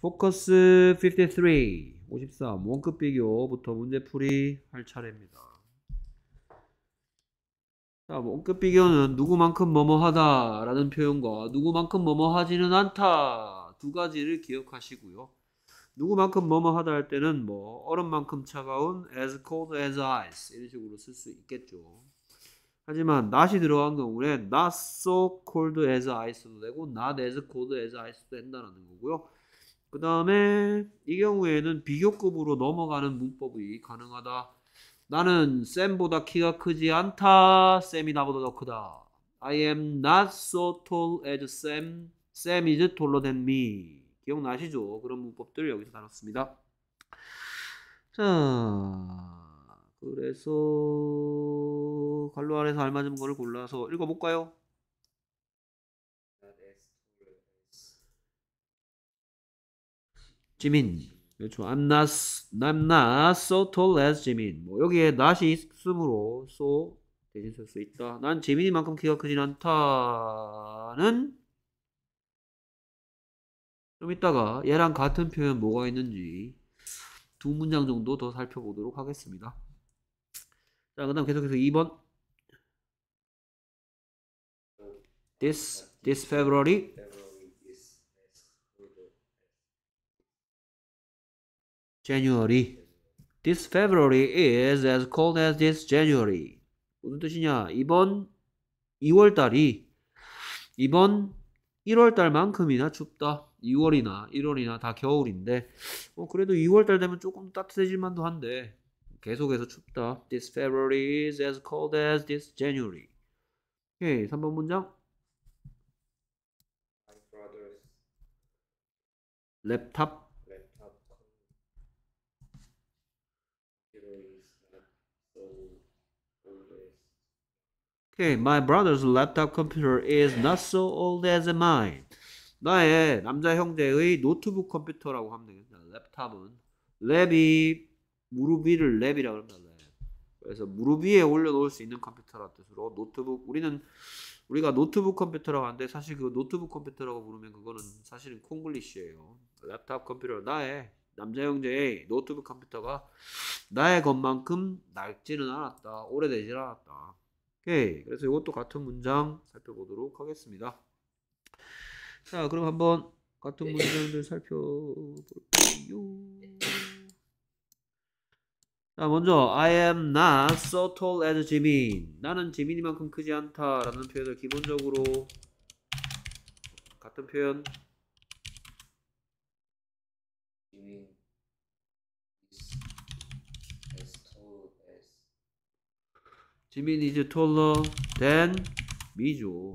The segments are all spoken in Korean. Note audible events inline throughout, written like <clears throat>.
포커스 53, 53 원급 비교부터 문제풀이 할 차례입니다. 자, 원급 비교는 누구만큼 뭐뭐하다 라는 표현과 누구만큼 뭐뭐하지는 않다 두 가지를 기억하시고요. 누구만큼 뭐뭐하다 할 때는 뭐 얼음만큼 차가운 as cold as ice 이런 식으로 쓸 수 있겠죠. 하지만 not이 들어간 경우에는 not so cold as ice도 되고 not as cold as ice도 된다는 거고요. 그 다음에 이 경우에는 비교급으로 넘어가는 문법이 가능하다. 나는 쌤보다 키가 크지 않다. 쌤이 나보다 더 크다. I am not so tall as Sam. Sam is taller than me. 기억나시죠? 그런 문법들 을 여기서 다뤘습니다. 자. 그래서 갈로 안에서 알맞은 거를 골라서 읽어볼까요? 지민 그렇죠. I'm not, I'm not so tall as 지민 뭐 여기에 not이 있으므로 so 대신 쓸 수 있다. 난 지민이만큼 키가 크진 않다는 좀 이따가 얘랑 같은 표현 뭐가 있는지 두 문장 정도 더 살펴보도록 하겠습니다. 자, 그 다음 계속해서 2번. This, this February. January. This February is as cold as this January. 무슨 뜻이냐? 이번 2월 달이 이번 1월 달만큼이나 춥다. 2월이나 1월이나 다 겨울인데 어, 그래도 2월 달 되면 조금 따뜻해질 만도 한데 계속해서 춥다. This February is as cold as this January. 오케이, 3번 문장. 랩탑. Okay, my brother's laptop computer is not so old as mine. 나의 남자 형제의 노트북 컴퓨터라고 하면 되겠다. 랩탑은 랩이 무릎 위를 랩이라고 합니다. 그래서 무릎 위에 올려놓을 수 있는 컴퓨터라는 뜻으로 노트북 우리는 우리가 노트북 컴퓨터라고 하는데 사실 그 노트북 컴퓨터라고 부르면 그거는 사실은 콩글리시예요. 랩탑 컴퓨터 나의 남자 형제의 노트북 컴퓨터가 나의 것만큼 낡지는 않았다. 오래되지 않았다. 오케이. 그래서 이것도 같은 문장 살펴보도록 하겠습니다. 자, 그럼 한번 같은 네. 문장들 살펴볼게요. 자, 먼저 I am not so tall as 지 n 나는 지민이만큼 크지 않다라는 표현을 기본적으로 같은 표현 지민 is as tall as 지민 is taller than m e 죠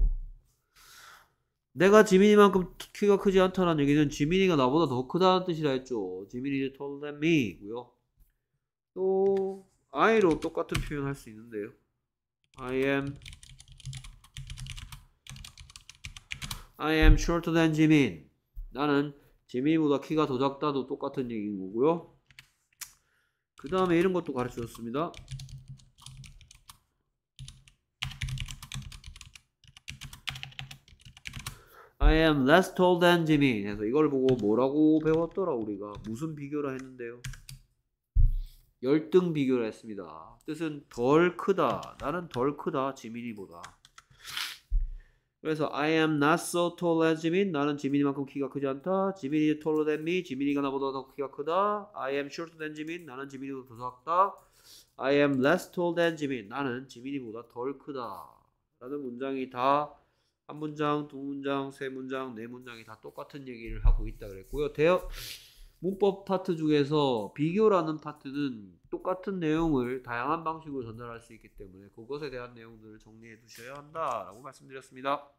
내가 지민이만큼 키가 크지 않다는 얘기는 지민이가 나보다 더 크다는 뜻이라 했죠. 지민이 is taller than me고요. 또 I로 똑같은 표현할 수 있는데요. I am I am shorter than 지민. 나는 지민보다 키가 더 작다도 똑같은 얘기인 거고요. 그 다음에 이런 것도 가르쳐 줬습니다. I am less tall than j i m 민 그래서 이걸 보고 뭐라고 배웠더라 우리가 무슨 비교라 했는데요. 열등 비교를 했습니다. 뜻은 덜 크다. 나는 덜 크다. 지민이보다. 그래서 I am not so tall as 지민. 나는 지민이만큼 키가 크지 않다. 지민이 is taller than me. 지민이가 나보다 더 키가 크다. I am shorter than 지민. 나는 지민이보다 더 작다. I am less tall than 지민. 나는 지민이보다 덜 크다. 라는 문장이 다 한 문장, 두 문장, 세 문장, 네 문장이 다 똑같은 얘기를 하고 있다 그랬고요. 대여 문법 파트 중에서 비교라는 파트는 똑같은 내용을 다양한 방식으로 전달할 수 있기 때문에 그것에 대한 내용들을 정리해 두셔야 한다라고 말씀드렸습니다.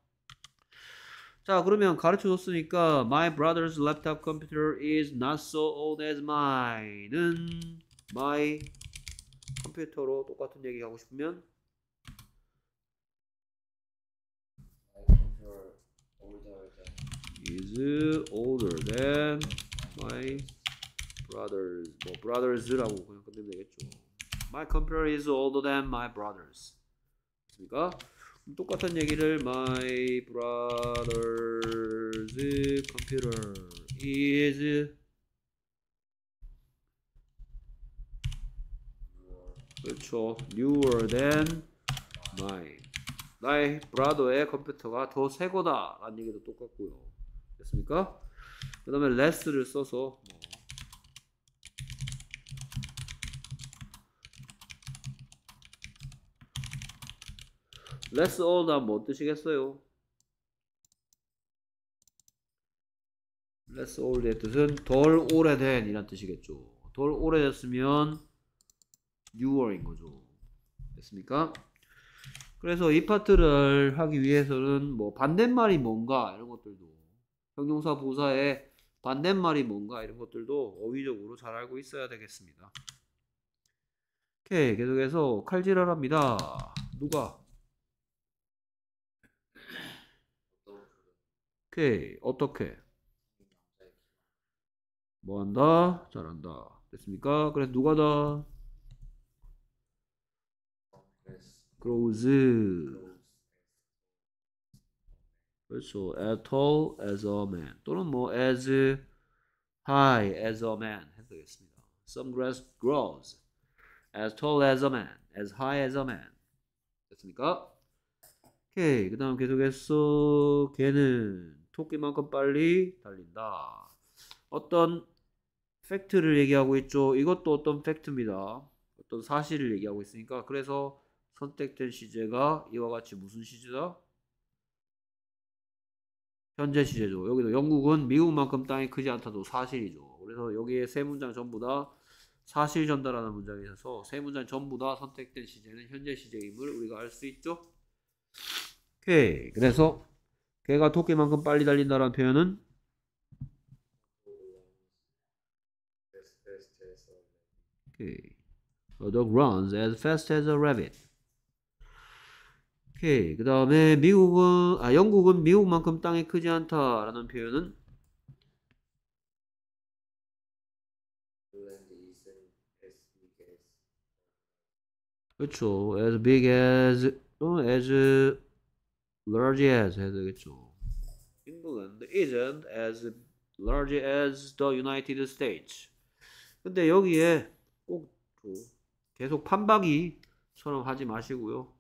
자 그러면 가르쳐 줬으니까 My brother's laptop computer is not so old as mine은 my 컴퓨터로 똑같은 얘기 하고 싶으면 is older than my brothers 뭐 brothers라고 그냥 끝내면 되겠죠. My computer is older than my brothers. 맞습니까? 똑같은 얘기를 my brother's computer is 그렇죠. newer than mine. 나의 브라더의 컴퓨터가 더 새거다 라는 얘기도 똑같고요. 됐습니까? 그 다음에 less를 써서 뭐. less all 하면 뜻이겠어요? less old의 뜻은 덜 오래된 이란 뜻이겠죠. 덜 오래됐으면 newer인 거죠. 됐습니까? 그래서 이 파트를 하기 위해서는 뭐 반대말이 뭔가 이런 것들도 형용사 부사의 반대말이 뭔가 이런 것들도 어휘적으로 잘 알고 있어야 되겠습니다. 오케이 계속해서 칼질하랍니다. 누가? 오케이 어떻게? 뭐한다? 잘한다. 됐습니까? 그래 누가다? 그로우즈. 그렇죠. As tall as a man 또는 뭐 as high as a man 해도 되겠습니다. Some grass grows as tall as a man, as high as a man. 됐습니까? 오케이. 그 다음 계속해서 걔는 토끼만큼 빨리 달린다. 어떤 팩트를 얘기하고 있죠. 이것도 어떤 팩트입니다. 어떤 사실을 얘기하고 있으니까 그래서 선택된 시제가 이와 같이 무슨 시제다? 현재 시제죠. 여기도 영국은 미국만큼 땅이 크지 않다도 사실이죠. 그래서 여기에 세 문장 전부 다 사실 전달하는 문장이 있어서 세 문장 전부 다 선택된 시제는 현재 시제임을 우리가 알 수 있죠. 오케이. 그래서 개가 토끼만큼 빨리 달린다라는 표현은 오케이. The dog runs as fast as a rabbit. 오케이. 그 다음에 미국은, 아, 영국은 미국만큼 땅이 크지 않다라는 표현은 그렇죠. as big as, 어, as large as 해야 되겠죠. England isn't as large as the United States. 근데 여기에 꼭 그 계속 판박이처럼 하지 마시고요.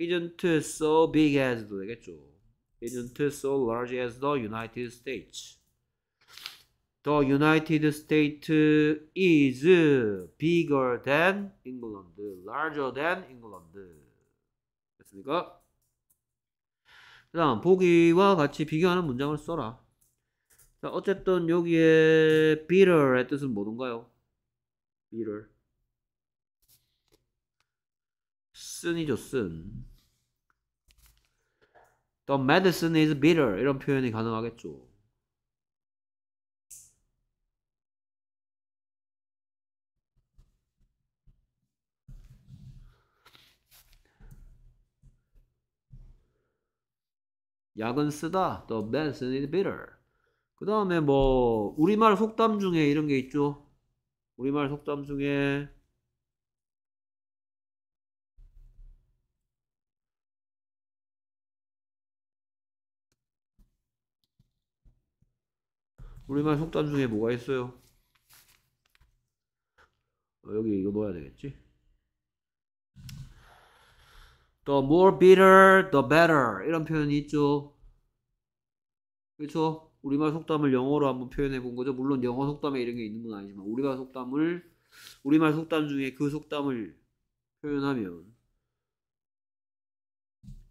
isn't so big as도 되겠죠. isn't so large as the United States. The United States is bigger than England, larger than England. 됐습니까? 그 다음 보기와 같이 비교하는 문장을 써라. 자, 어쨌든 여기에 bitter의 뜻은 뭐던가요? bitter. 쓴이죠, 쓴. The medicine is bitter. 이런 표현이 가능하겠죠. 약은 쓰다. The medicine is bitter. 그 다음에 뭐 우리말 속담 중에 이런 게 있죠. 우리말 속담 중에 우리말 속담 중에 뭐가 있어요? 어, 여기 이거 넣어야 되겠지? The more bitter, the better. 이런 표현이 있죠. 그렇죠? 우리말 속담을 영어로 한번 표현해 본 거죠. 물론 영어 속담에 이런 게 있는 건 아니지만 우리말 속담을 우리말 속담 중에 그 속담을 표현하면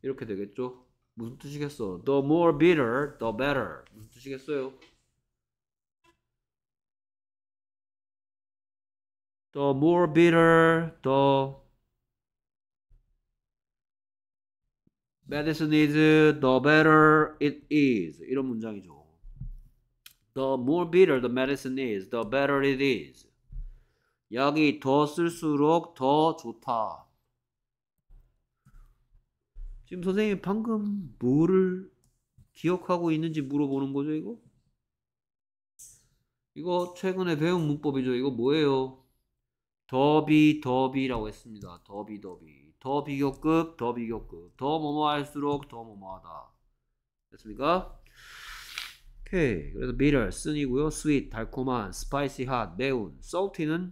이렇게 되겠죠. 무슨 뜻이겠어? The more bitter, the better. 무슨 뜻이겠어요? 또 more bitter, 또 medicine is the better it is 이런 문장이죠. The more bitter the medicine is, the better it is. 약이 더 쓸수록 더 좋다. 지금 선생님이 방금 뭐를 기억하고 있는지 물어보는 거죠, 이거? 이거 최근에 배운 문법이죠. 이거 뭐예요? 더비 더비라고 했습니다. 더비 더비 더 비교급 더 비교급 더 뭐뭐 할수록 더 뭐뭐하다 됐습니까? 오케이 그래서 bitter 쓴이고요. sweet 달콤한 spicy hot 매운 salty는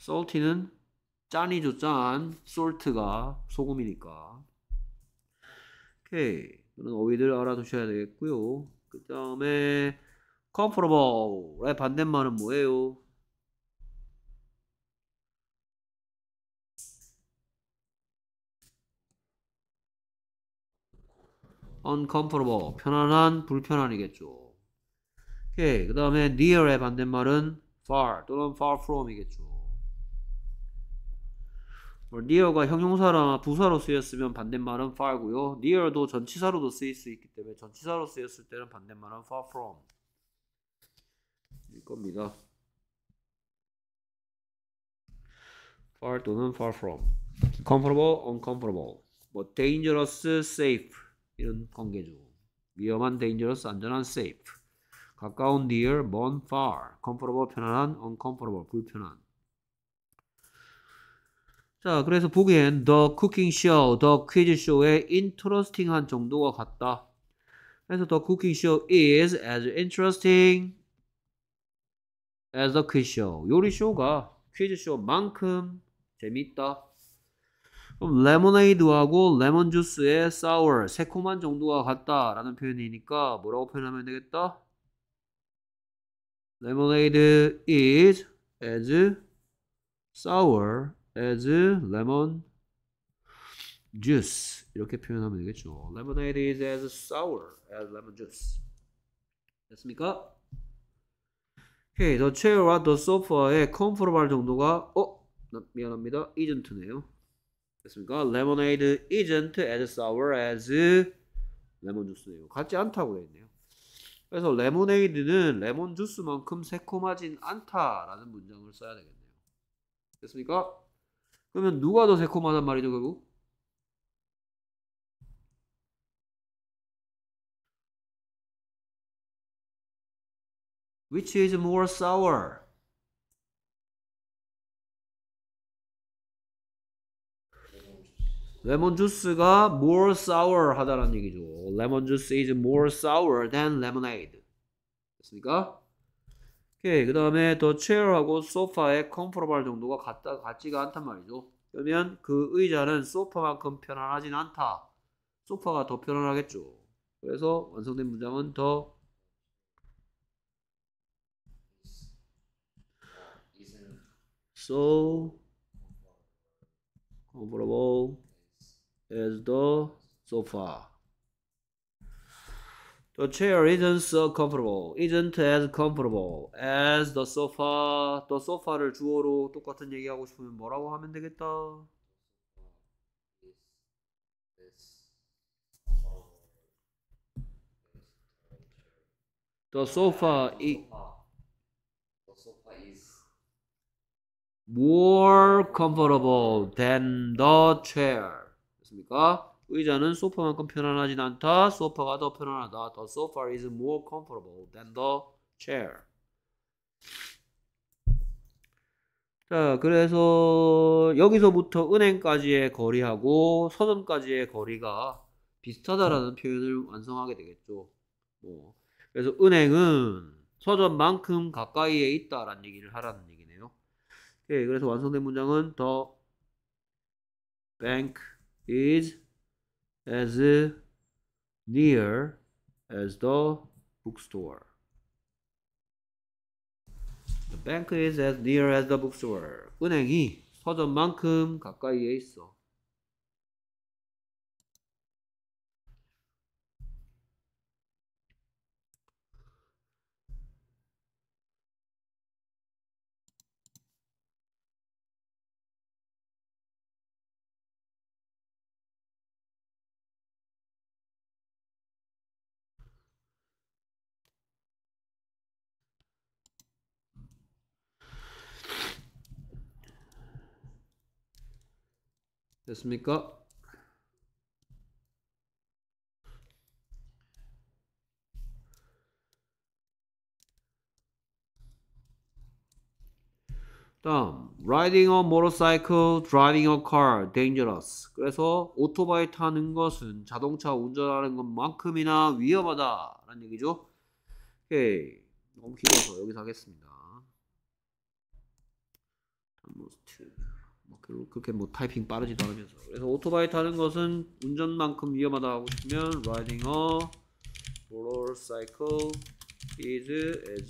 salty는 짠이죠 짠 s 트가 소금이니까 오케이 그런 어휘들 알아두셔야 되겠고요. 그 다음에 comparable의 반대말은 뭐예요? uncomfortable 편안한 불편한이겠죠. 오케이 그 다음에 near의 반대말은 far 또는 far from이겠죠. 뭐 near가 형용사나 부사로 쓰였으면 반대말은 far고요. near도 전치사로도 쓰일 수 있기 때문에 전치사로 쓰였을 때는 반대말은 far from. 겁니다. far 또는 far from, comfortable, uncomfortable, 뭐 dangerous, safe 이런 관계죠. 위험한 dangerous, 안전한 safe, 가까운 near, 먼 far, comfortable 편안한, uncomfortable 불편한. 자, 그래서 보기엔 The Cooking Show, The Quiz Show의 interesting한 정도가 같다. 그래서 The Cooking Show is as interesting as a quiz show. 요리 쇼가 퀴즈 쇼만큼 재밌다. 그럼 레모네이드하고 레몬 주스의 sour 새콤한 정도가 같다라는 표현이니까 뭐라고 표현하면 되겠다? Lemonade is as sour as lemon juice 이렇게 표현하면 되겠죠. Lemonade is as sour as lemon juice. 됐습니까? 오케이, the chair와 the sofa의 comparable 정도가 어? 미안합니다. isn't네요. 됐습니까? lemonade isn't as sour as 레몬 주스네요. 같지 않다고 했네요 그래서 레모네이드는 레몬 주스만큼 새콤하진 않다라는 문장을 써야 되겠네요. 됐습니까? 그러면 누가 더 새콤하단 말이죠, 결국? which is more sour? 레몬 주스가 more sour 하다라는 얘기죠. 레몬 주스 is more sour than lemonade. 됐습니까? 오케이. 그 다음에 더체어하고소파 f a 의 c o m p 정도가 같다, 같지가 않단 말이죠. 그러면 그 의자는 소파만큼 편안하진 않다. 소파가 더 편안하겠죠. 그래서 완성된 문장은 더 so comparable as the sofa. The chair isn't so comfortable. isn't as comfortable as the sofa. the sofa를 주어로 똑같은 얘기하고 싶으면 뭐라고 하면 되겠다. The sofa is more comfortable than the chair. 됐습니까? 의자는 소파만큼 편안하진 않다. 소파가 더 편안하다. The sofa is more comfortable than the chair. 자, 그래서 여기서부터 은행까지의 거리하고 서점까지의 거리가 비슷하다라는 표현을 완성하게 되겠죠. 뭐, 그래서 은행은 서점만큼 가까이에 있다라는 얘기를 하라는 얘기. 예, 그래서 완성된 문장은 the bank is as near as the bookstore. The bank is as near as the bookstore. 은행이 서점만큼 가까이에 있어. 됐습니까? 다음, riding a motorcycle, driving a car, dangerous. 그래서 오토바이 타는 것은 자동차 운전하는 것만큼이나 위험하다라는 얘기죠. 오케이, 너무 길어서 여기서 하겠습니다. 별로 그렇게 뭐 타이핑 빠르지도 않으면서 그래서 오토바이 타는 것은 운전만큼 위험하다 하고 싶으면 riding a motorcycle is as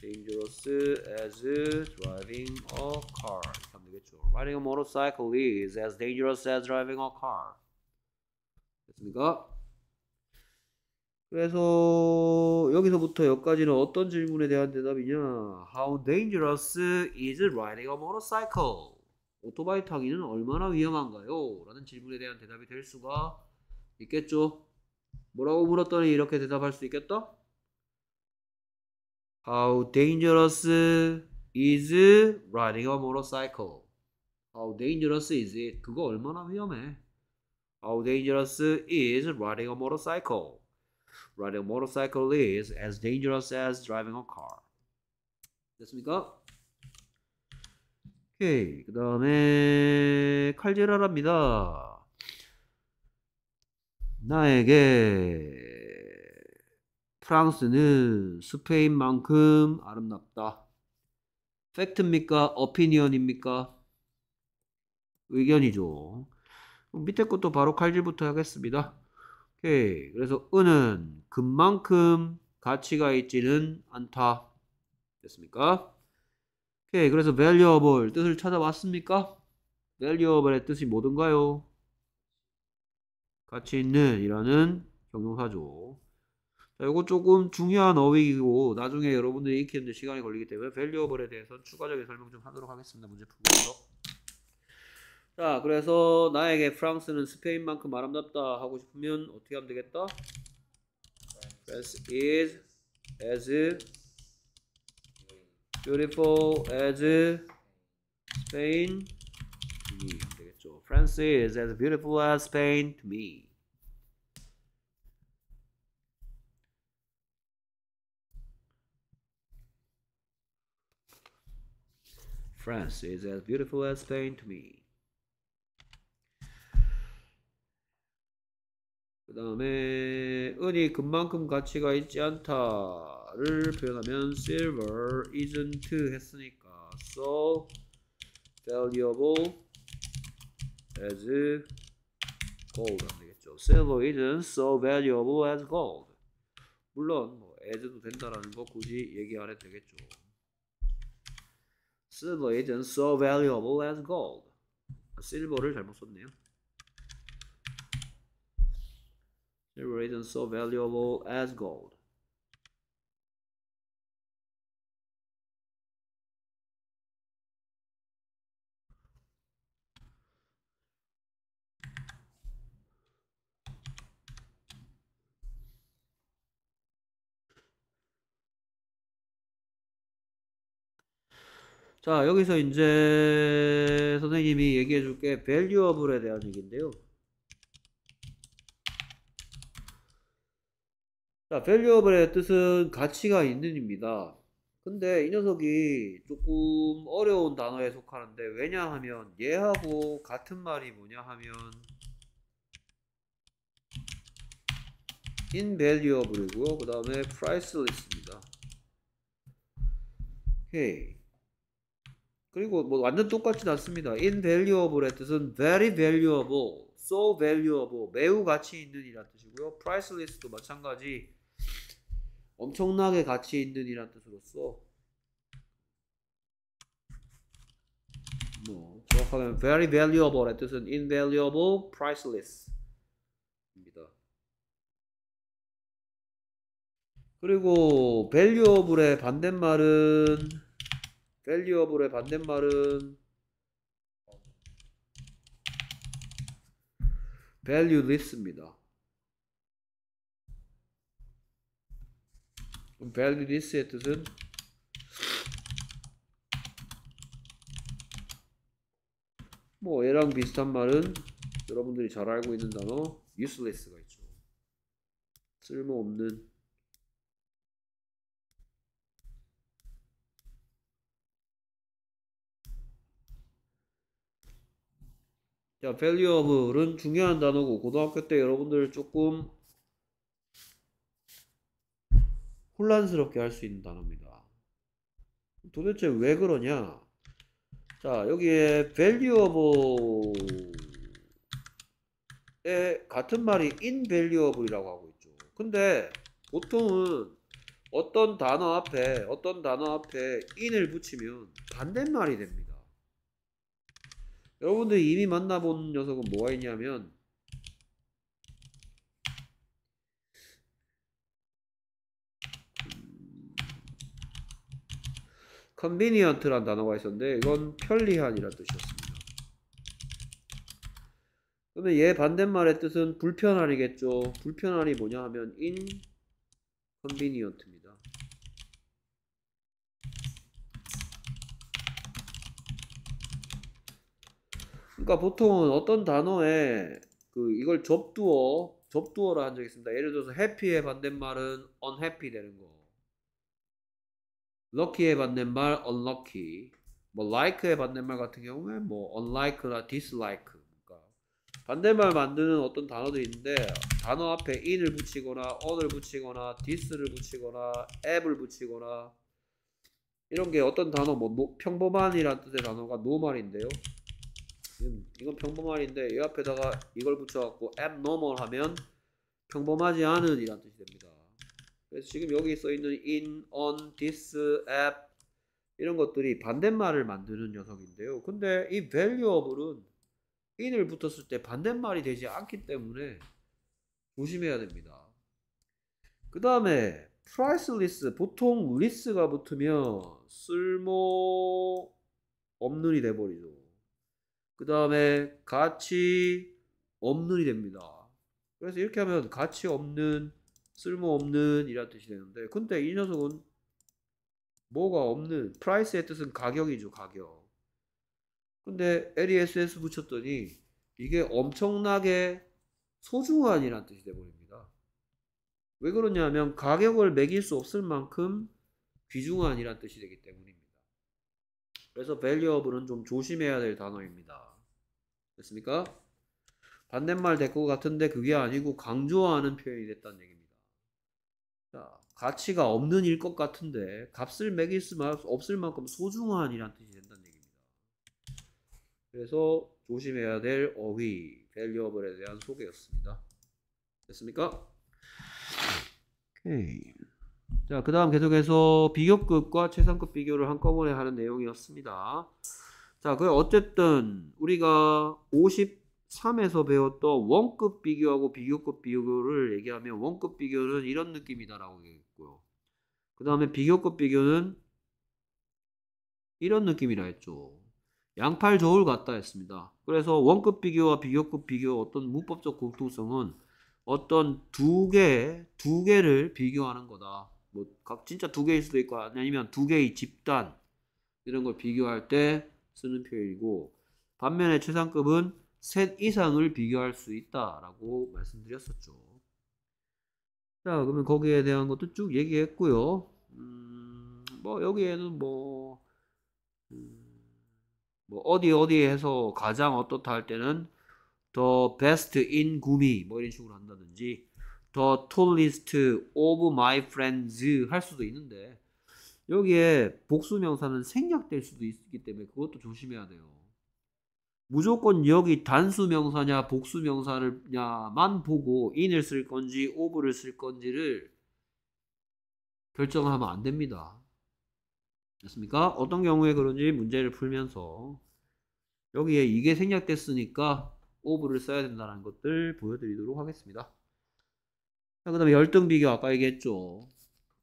dangerous as driving a car 이렇게 하면 되겠죠 riding a motorcycle is as dangerous as driving a car 됐습니까? 그래서 여기서부터 여기까지는 어떤 질문에 대한 대답이냐 How dangerous is riding a motorcycle? 오토바이 타기는 얼마나 위험한가요? 라는 질문에 대한 대답이 될 수가 있겠죠. 뭐라고 물었더니 이렇게 대답할 수 있겠다? How dangerous is riding a motorcycle? How dangerous is it? 그거 얼마나 위험해? How dangerous is riding a motorcycle? Riding a motorcycle is as dangerous as driving a car. 됐습니까? 오케이. 그 다음에 칼질하랍니다. 나에게 프랑스는 스페인만큼 아름답다. 팩트입니까? 어피니언입니까? 의견이죠. 밑에 것도 바로 칼질부터 하겠습니다. 오케이. 그래서 은은 금만큼 가치가 있지는 않다. 됐습니까? 오케이. 그래서 valuable 뜻을 찾아봤습니까? valuable의 뜻이 뭐든가요? 가치 있는 이라는 경용사죠 자, 이거 조금 중요한 어휘이고 나중에 여러분들이 익히는데 시간이 걸리기 때문에 valuable에 대해서 추가적인 설명 좀 하도록 하겠습니다. 문제 풀고서. 자, 그래서 나에게 프랑스는 스페인만큼 아름답다 하고 싶으면 어떻게 하면 되겠다? France is as beautiful as Spain to me 되겠죠. France is as beautiful as Spain to me. France is as beautiful as Spain to me. 그 다음에 은이 금만큼 가치가 있지 않다. 를 표현하면 silver isn't 했으니까 so valuable as gold 안 되겠죠. silver isn't so valuable as gold. 물론 뭐 as도 된다라는 거 굳이 얘기 안 해도 되겠죠. silver isn't so valuable as gold. s i l v e r 를 잘못 썼네요. silver isn't so valuable as gold. 자 여기서 이제 선생님이 얘기해 줄게 v a l u e 에 대한 얘기인데요 자 v a l u e 의 뜻은 가치가 있는 입니다 근데 이 녀석이 조금 어려운 단어에 속하는데 왜냐하면 얘하고 같은 말이 뭐냐 하면 invaluable이고요 그 다음에 priceless입니다 오케이 그리고 뭐 완전 똑같진 않습니다. invaluable의 뜻은 very valuable, so valuable, 매우 가치 있는 이란 뜻이고요. priceless도 마찬가지 엄청나게 가치 있는 이란 뜻으로서 뭐정확하게는 very valuable의 뜻은 invaluable, priceless입니다. 그리고 valuable의 반대말은 밸리어블의 반대말은 valueless입니다. valueless의 뜻은 뭐 얘랑 비슷한 말은 여러분들이 잘 알고 있는 단어 useless가 있죠. 쓸모없는 자, valuable은 중요한 단어고 고등학교 때 여러분들 조금 혼란스럽게 할 수 있는 단어입니다. 도대체 왜 그러냐? 자, 여기에 valuable에 같은 말이 invaluable이라고 하고 있죠. 근데 보통은 어떤 단어 앞에 어떤 단어 앞에 in을 붙이면 반대말이 됩니다. 여러분들이 이미 만나본 녀석은 뭐가 있냐면 컨비니언트란 음, 단어가 있었는데 이건 편리한이라는 뜻이었습니다. 그러면 얘 반대말의 뜻은 불편한이겠죠. 불편한이 뭐냐 하면 inconvenient입니다. 그러니까 보통은 어떤 단어에 그 이걸 접두어 접두어라 한 적이 있습니다. 예를 들어서 happy의 반대말은 unhappy 되는 거. lucky의 반대말 unlucky. 뭐 like의 반대말 같은 경우에 뭐 unlike나 dislike. 그러니까 반대말 만드는 어떤 단어들이 있는데 단어 앞에 in을 붙이거나 on을 붙이거나 this를 붙이거나 app을 붙이거나 이런 게 어떤 단어 뭐, 뭐 평범한이라는 뜻의 단어가 nomal인데요. 음, 이건 평범한인데 이 앞에다가 이걸 붙여갖고 abnormal 하면 평범하지 않은 이란 뜻이 됩니다. 그래서 지금 여기 써있는 in, on, this, app 이런 것들이 반대말을 만드는 녀석인데요. 근데 이 value o f 은 in을 붙었을 때 반대말이 되지 않기 때문에 조심해야 됩니다. 그 다음에 priceless 보통 list가 붙으면 쓸모 없는이 돼버리죠. 그 다음에 가치 없는이 됩니다. 그래서 이렇게 하면 가치 없는, 쓸모없는 이란 뜻이 되는데 근데 이 녀석은 뭐가 없는, 프라이스의 뜻은 가격이죠, 가격. 근데 LESS 붙였더니 이게 엄청나게 소중한 이란 뜻이 되어버립니다왜 그러냐면 가격을 매길 수 없을 만큼 귀중한 이란 뜻이 되기 때문입니다. 그래서 밸리어블은 좀 조심해야 될 단어입니다. 됐습니까? 반대말 될 것 같은데 그게 아니고 강조하는 표현이 됐다는 얘기입니다. 자, 가치가 없는 일 것 같은데 값을 매길 수 없을 만큼 소중한 이란 뜻이 된다는 얘기입니다. 그래서 조심해야 될 어휘, 밸류어블에 대한 소개였습니다. 됐습니까? 오케이. 자, 그 다음 계속해서 비교급과 최상급 비교를 한꺼번에 하는 내용이었습니다. 자, 그 어쨌든 우리가 53에서 배웠던 원급 비교하고 비교급 비교를 얘기하면 원급 비교는 이런 느낌이다라고 얘기했고요. 그 다음에 비교급 비교는 이런 느낌이라 했죠. 양팔 저울 같다 했습니다. 그래서 원급 비교와 비교급 비교 어떤 문법적 공통성은 어떤 두 개, 두 개를 비교하는 거다. 뭐, 각, 진짜 두 개일 수도 있고, 아니면 두 개의 집단, 이런 걸 비교할 때 쓰는 표현이고 반면에 최상급은 셋 이상을 비교할 수 있다라고 말씀드렸었죠. 자 그러면 거기에 대한 것도 쭉 얘기했고요. 음, 뭐 여기에는 뭐, 음, 뭐 어디 어디에서 가장 어떻다 할 때는 더 베스트 인 구미 뭐 이런 식으로 한다든지 더 tallest of my 할 수도 있는데 여기에 복수명사는 생략될 수도 있기 때문에 그것도 조심해야 돼요. 무조건 여기 단수명사냐 복수명사냐만 보고 in을 쓸 건지 of를 쓸 건지를 결정하면 안 됩니다. 됐습니까? 어떤 경우에 그런지 문제를 풀면서 여기에 이게 생략됐으니까 of를 써야 된다는 것들 보여드리도록 하겠습니다. 자, 그 다음에 열등 비교 아까 얘기했죠.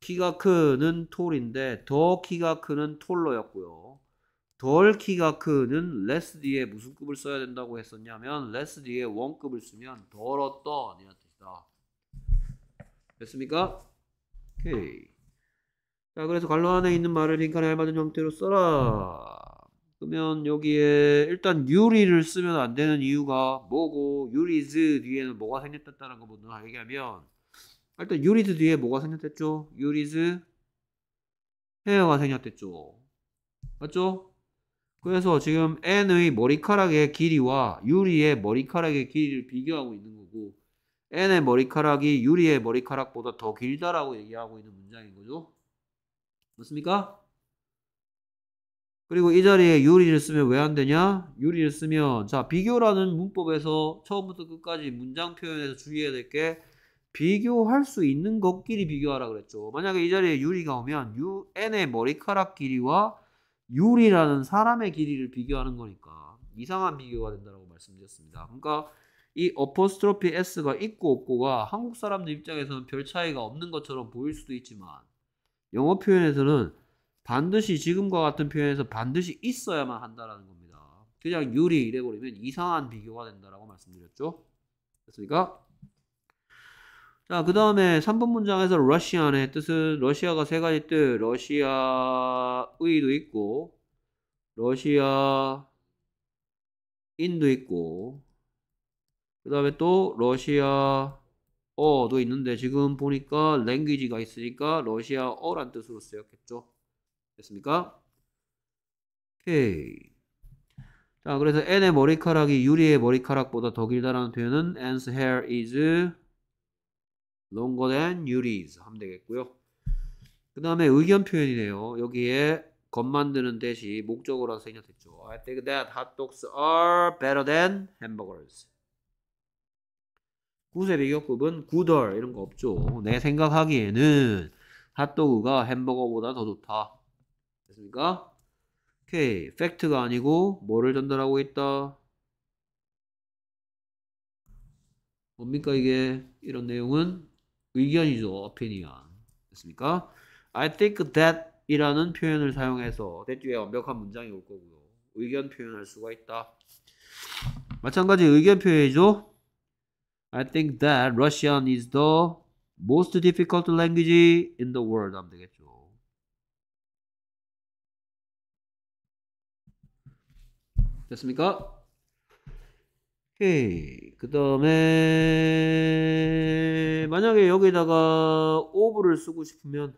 키가 크는 톨인데 더 키가 크는 톨로였고요덜 키가 크는 less 뒤에 무슨 급을 써야 된다고 했었냐면 less 뒤에 원급을 쓰면 덜 어떤 이란 뜻이다. 됐습니까? 오케이. 자 그래서 관로 안에 있는 말을 빈칸에 알맞은 형태로 써라. 그러면 여기에 일단 유리를 쓰면 안 되는 이유가 뭐고 유리즈 뒤에는 뭐가 생겼다는 거 먼저 얘기하면 일단 유리즈 뒤에 뭐가 생략됐죠? 유리즈 헤어가 생략됐죠. 맞죠? 그래서 지금 N의 머리카락의 길이와 유리의 머리카락의 길이를 비교하고 있는 거고 N의 머리카락이 유리의 머리카락보다 더 길다라고 얘기하고 있는 문장인 거죠. 맞습니까? 그리고 이 자리에 유리를 쓰면 왜 안 되냐? 유리를 쓰면 자 비교라는 문법에서 처음부터 끝까지 문장 표현에서 주의해야 될게 비교할 수 있는 것끼리 비교하라 그랬죠. 만약에 이 자리에 유리가 오면 유엔의 머리카락 길이와 유리라는 사람의 길이를 비교하는 거니까 이상한 비교가 된다고 말씀드렸습니다. 그러니까 이 어퍼스트로피 S가 있고 없고가 한국 사람들 입장에서는 별 차이가 없는 것처럼 보일 수도 있지만 영어 표현에서는 반드시 지금과 같은 표현에서 반드시 있어야만 한다라는 겁니다. 그냥 유리 이래버리면 이상한 비교가 된다라고 말씀드렸죠. 됐습니까? 자, 그 다음에 3번 문장에서 러시아의 뜻은 러시아가 세 가지 뜻, 러시아의도 있고, 러시아인도 있고, 그 다음에 또 러시아어도 있는데 지금 보니까 랭귀지가 있으니까 러시아어란 뜻으로 쓰였겠죠. 됐습니까? 오케이. 자, 그래서 n의 머리카락이 유리의 머리카락보다 더 길다라는 표현은 ant's hair is longer than 유리즈 하면 되겠고요. 그 다음에 의견 표현이네요. 여기에 것 만드는 대시 목적으로 생략됐죠. I think that hot dogs are better than hamburgers. 구세 비교급은 구덜 이런 거 없죠. 내 생각하기에는 핫도그가 햄버거보다 더 좋다. 됐습니까? 오케이. 팩트가 아니고 뭐를 전달하고 있다? 뭡니까 이게? 이런 내용은 의견이죠. opinion. 됐습니까? I think that 이라는 표현을 사용해서 t 뒤에 완벽한 문장이 올 거고요. 의견 표현할 수가 있다. 마찬가지 의견 표현이죠. I think that Russian is the most difficult language in the world 하면 되겠죠. 됐습니까? 오케이. 그 다음에 만약에 여기다가 o v 를 쓰고 싶으면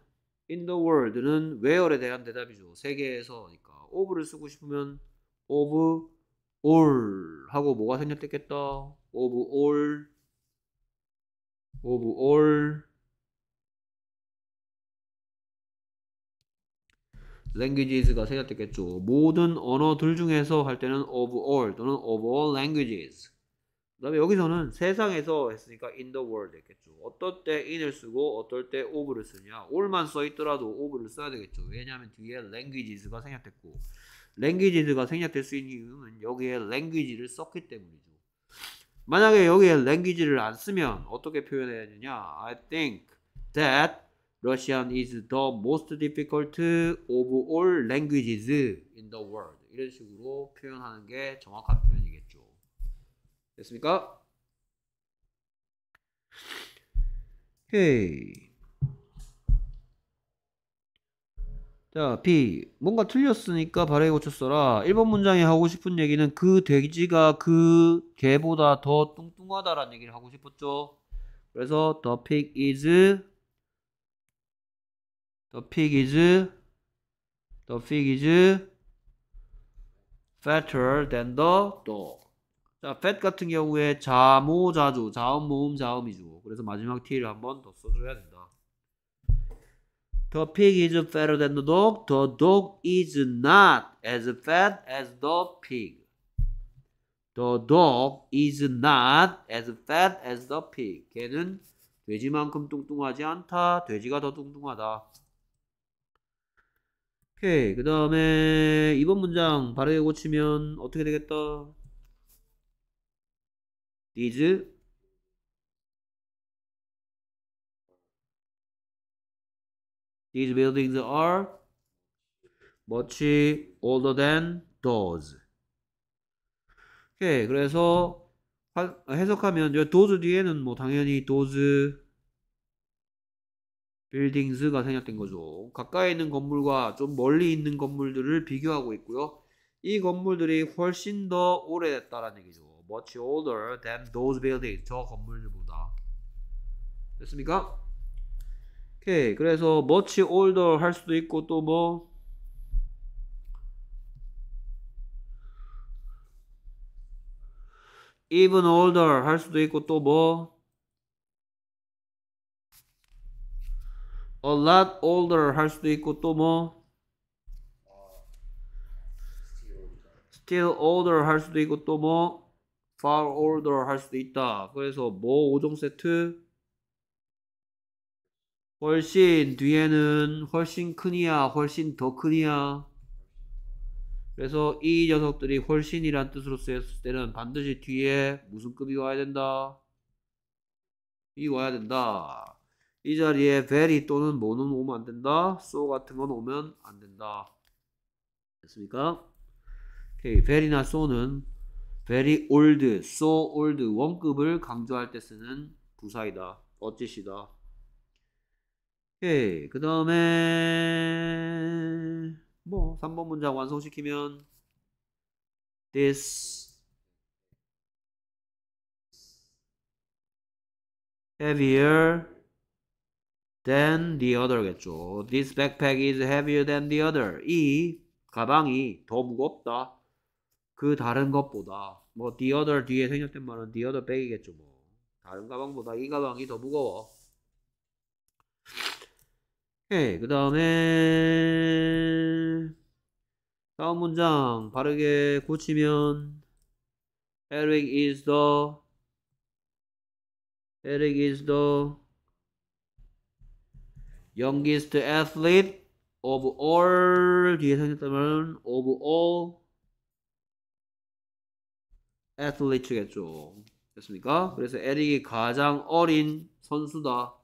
in the world는 where에 대한 대답이죠. 세계에서니까 o v 를 쓰고 싶으면 of all 하고 뭐가 생략됐겠다 of all of all languages가 생략됐겠죠. 모든 언어들 중에서 할 때는 of all 또는 of all languages 그 다음에 여기서는 세상에서 했으니까 in the world 했겠죠. 어떨 때 in을 쓰고 어떨 때 of를 쓰냐. all만 써있더라도 of를 써야 되겠죠. 왜냐하면 뒤에 languages가 생략됐고 languages가 생략될 수 있는 이유는 여기에 language를 썼기 때문이죠. 만약에 여기에 language를 안 쓰면 어떻게 표현해야 되냐. I think that Russian is the most difficult of all languages in the world. 이런 식으로 표현하는 게 정확한 표현. 됐습니까? 오이 자, B. 뭔가 틀렸으니까 발에 고쳤어라 1번 문장에 하고 싶은 얘기는 그 돼지가 그 개보다 더 뚱뚱하다라는 얘기를 하고 싶었죠. 그래서 the pig is the pig is the pig is fatter than the dog. 자, fat 같은 경우에 자모자주, 자음 모음 자음이죠. 그래서 마지막 t를 한번 더 써줘야 된다. The pig is fatter than the dog. The dog is not as fat as the pig. The dog is not as fat as the pig. 걔는 돼지만큼 뚱뚱하지 않다. 돼지가 더 뚱뚱하다. 오케이. 그 다음에 이번 문장 바르게 고치면 어떻게 되겠다? these these buildings are much older than those. 오케이. 그래서 해석하면 저 those 뒤에는 뭐 당연히 those 빌딩스가 생략된 거죠. 가까이 있는 건물과 좀 멀리 있는 건물들을 비교하고 있고요. 이 건물들이 훨씬 더 오래됐다라는 얘기죠. much older than those buildings. 저 건물들보다. 됐습니까? 오케이. 그래서 much older 할 수도 있고 또 뭐 even older 할 수도 있고 또 뭐 a lot older 할 수도 있고 또뭐 still older 할 수도 있고 또뭐 far older 할 수도 있다. 그래서 뭐 5종 세트 훨씬 뒤에는 훨씬 크니야 훨씬 더 크니야 그래서 이 녀석들이 훨씬이란 뜻으로 쓰였을 때는 반드시 뒤에 무슨 급이 와야 된다 이 와야 된다 이 자리에 very 또는 뭐는 오면 안 된다 so 같은 건 오면 안 된다 됐습니까? 오케이 very나 so는 very old, so old 원급을 강조할 때 쓰는 부사이다. 어찌시다. 오케이. 그 다음에 뭐 3번 문장 완성시키면 this heavier than the other겠죠. This backpack is heavier than the other. 이 가방이 더 무겁다. 그 다른 것보다 뭐 the other 뒤에 생략된 말은 the other bag이겠죠 뭐 다른 가방보다 이 가방이 더 무거워 오케이 그 다음에 다음 문장 바르게 고치면 Eric is the Eric is the youngest athlete of all 뒤에 생겼다면 of all a t h l e t 겠죠 됐습니까? 그래서 에릭이 가장 어린 선수다.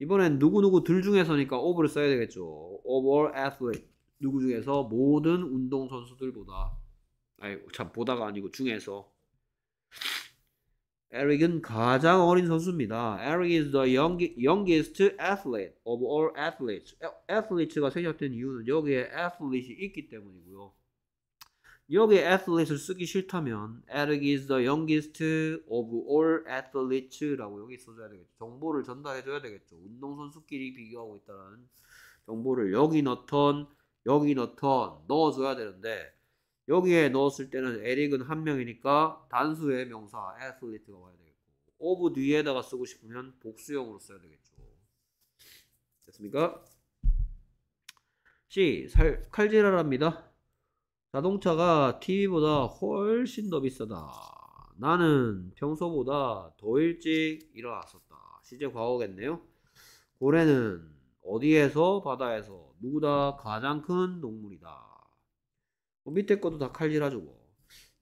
이번엔 누구누구 둘 중에서니까 오 v 를 써야 되겠죠. 오 v e r a t h l e t 누구 중에서 모든 운동 선수들보다. 아이, 참, 보다가 아니고 중에서. 에릭은 가장 어린 선수입니다. Eric is the young, e s t athlete of all athletes. a t h l e 가 생략된 이유는 여기에 athlete이 있기 때문이고요. 여기에 athlete을 쓰기 싫다면 e t h l e t is the youngest of all athletes라고 여기 써줘야 되겠죠. 정보를 전달해줘야 되겠죠. 운동선수끼리 비교하고 있다는 정보를 여기 넣던 여기 넣던 넣어줘야 되는데 여기에 넣었을 때는 e 에릭은 한 명이니까 단수의 명사 athlete가 와야 되겠고 of 뒤에다가 쓰고 싶으면 복수형으로 써야 되겠죠. 됐습니까? C. 칼질하랍니다. 자동차가 TV보다 훨씬 더 비싸다. 나는 평소보다 더 일찍 일어났었다. 시제 과거겠네요. 고래는 어디에서 바다에서 누구다 가장 큰 동물이다. 어, 밑에 것도 다 칼질하죠 뭐.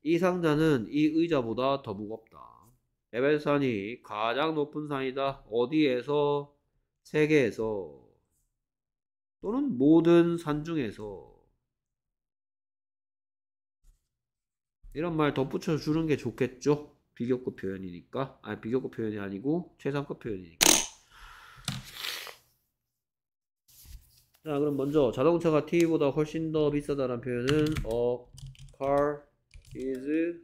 이 상자는 이 의자보다 더 무겁다. 에벨산이 가장 높은 산이다. 어디에서? 세계에서. 또는 모든 산 중에서. 이런 말 덧붙여 주는 게 좋겠죠? 비교급 표현이니까. 아, 비교급 표현이 아니고 최상급 표현이니까. 자, 그럼 먼저 자동차가 t 보다 훨씬 더비싸다는 표현은 a car is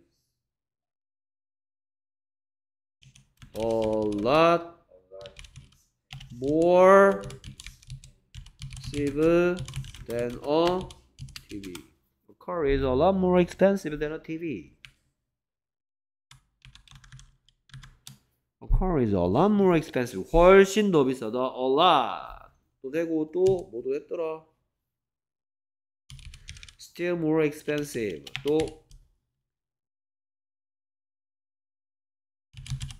a lot more expensive than a TV. car is a lot more expensive than a TV. A car is a lot more expensive. 훨씬 더 비싸다. A 또 되고 또 뭐도 했더라. Still more expensive. 또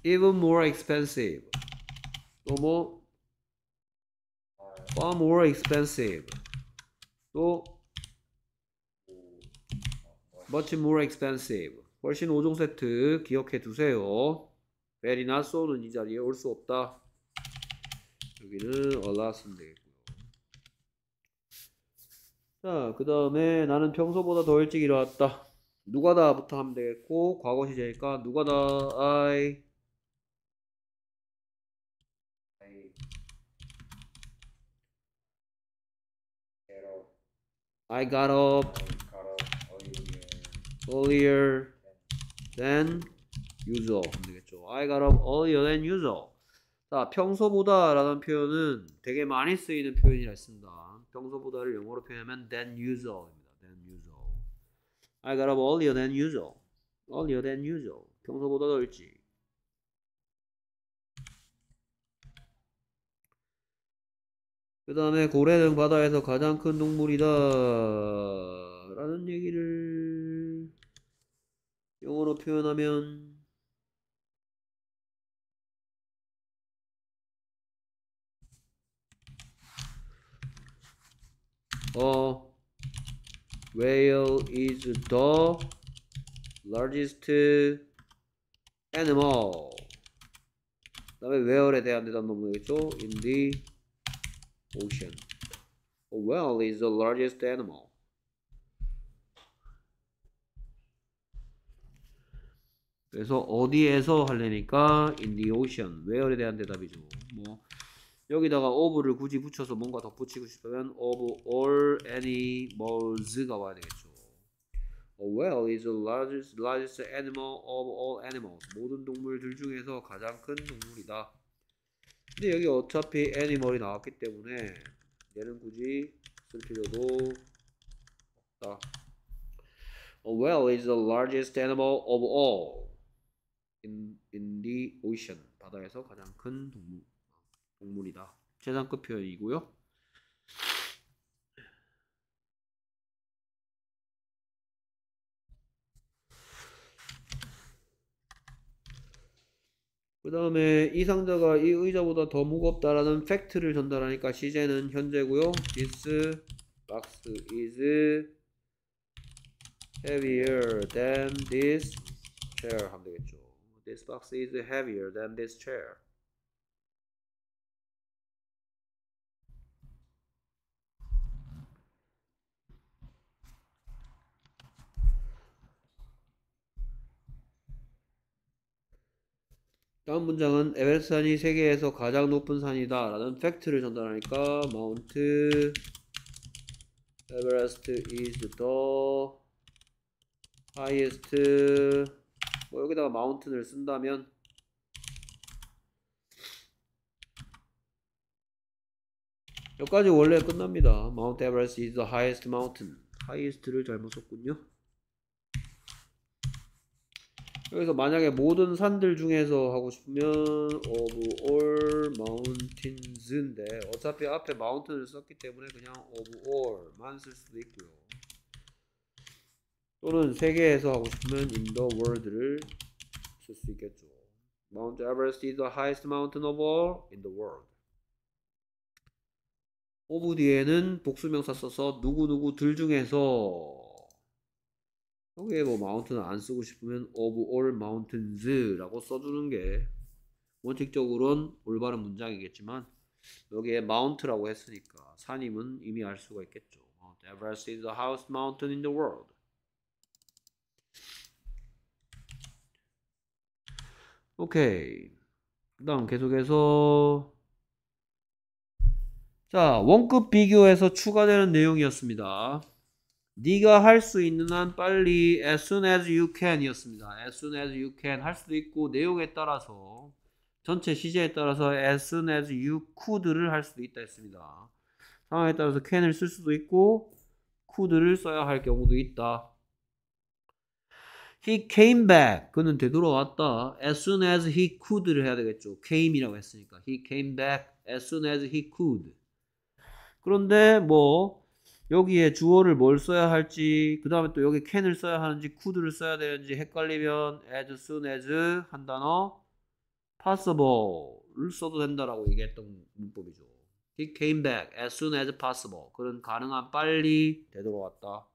even more expensive. more far more expensive. 또 much more expensive. 훨씬 5종 세트 기억해 두세요. very not so는 이 자리에 올 수 없다. 여기는 a lot 쓰면 되겠고요. 자, 그 다음에 나는 평소보다 더 일찍 일어났다. 누가 다부터 하면 되겠고 과거 시제니까 누가 다 I I got up earlier than usual 되겠죠. I got up earlier than usual. 자, 평소보다라는 표현은 되게 많이 쓰이는 표현이라 했습니다. 평소보다를 영어로 표현하면 than usual입니다. than usual. I got up earlier than usual. earlier than usual. 평소보다 더 일찍. 그 다음에 고래는 바다에서 가장 큰 동물이다 라는 얘기를 영어로 표현하면 whale is the largest animal. 다음에 whale에 대한 대답 넘어가겠죠? In the ocean. A whale is the largest animal. 그래서 어디에서 할래니까 in the ocean where에 대한 대답이죠 뭐 여기다가 of를 굳이 붙여서 뭔가 덧붙이고 싶으면 of all any mole's가 와야 되겠죠 A whale is the largest, largest animal of all animals 모든 동물들 중에서 가장 큰 동물이다 근데 여기 어차피 애니멀이 나왔기 때문에 얘는 굳이 쓸 필요도 없다 A whale is the largest animal of all in, in the ocean 바다에서 가장 큰 동물, 동물이다 최상급 표현이고요 그 다음에 이 상자가 이 의자보다 더 무겁다라는 팩트를 전달하니까 시제는 현재고요 This box is heavier than this chair 하면 되겠죠 This box is heavier than this chair. 다음 문장은 에베레스트 산이 세계에서 가장 높은 산이다 라는 팩트를 전달하니까 마운트 에베레스트 is the highest 뭐 여기다가 마운틴을 쓴다면 여기까지 원래 끝납니다. 마운트 에 t e 스 e r e s t is the highest mountain. h i g h 를 잘못 썼군요. 여기서 만약에 모든 산들 중에서 하고 싶으면 of all mountains인데 어차피 앞에 마운 u 을 썼기 때문에 그냥 of all만 쓸 수도 있고요. 또는 세계에서 하고 싶으면 in the world를 쓸 수 있겠죠. Mount Everest is the highest mountain of all in the world. of 뒤에는 복수명사 써서 누구누구 들 중에서 여기에 뭐 mountain 안 쓰고 싶으면 of all mountains라고 써주는 게 원칙적으로는 올바른 문장이겠지만 여기에 mount라고 했으니까 산임은 이미 알 수가 있겠죠. Mount Everest is the highest mountain in the world. 오케이. 그 다음 계속해서 자 원급 비교에서 추가되는 내용이었습니다. 네가 할 수 있는 한 빨리 as soon as you can 이었습니다. as soon as you can 할 수도 있고 내용에 따라서 전체 시제에 따라서 as soon as you could를 할 수도 있다 했습니다. 상황에 따라서 can을 쓸 수도 있고 could를 써야 할 경우도 있다. He came back. 그는 되돌아왔다. As soon as he could를 해야 되겠죠. came이라고 했으니까. He came back as soon as he could. 그런데 뭐 여기에 주어를 뭘 써야 할지 그 다음에 또 여기 can을 써야 하는지 could를 써야 되는지 헷갈리면 as soon as 한 단어 possible를 써도 된다라고 얘기했던 문법이죠. He came back as soon as possible. 그는 가능한 빨리 되돌아왔다.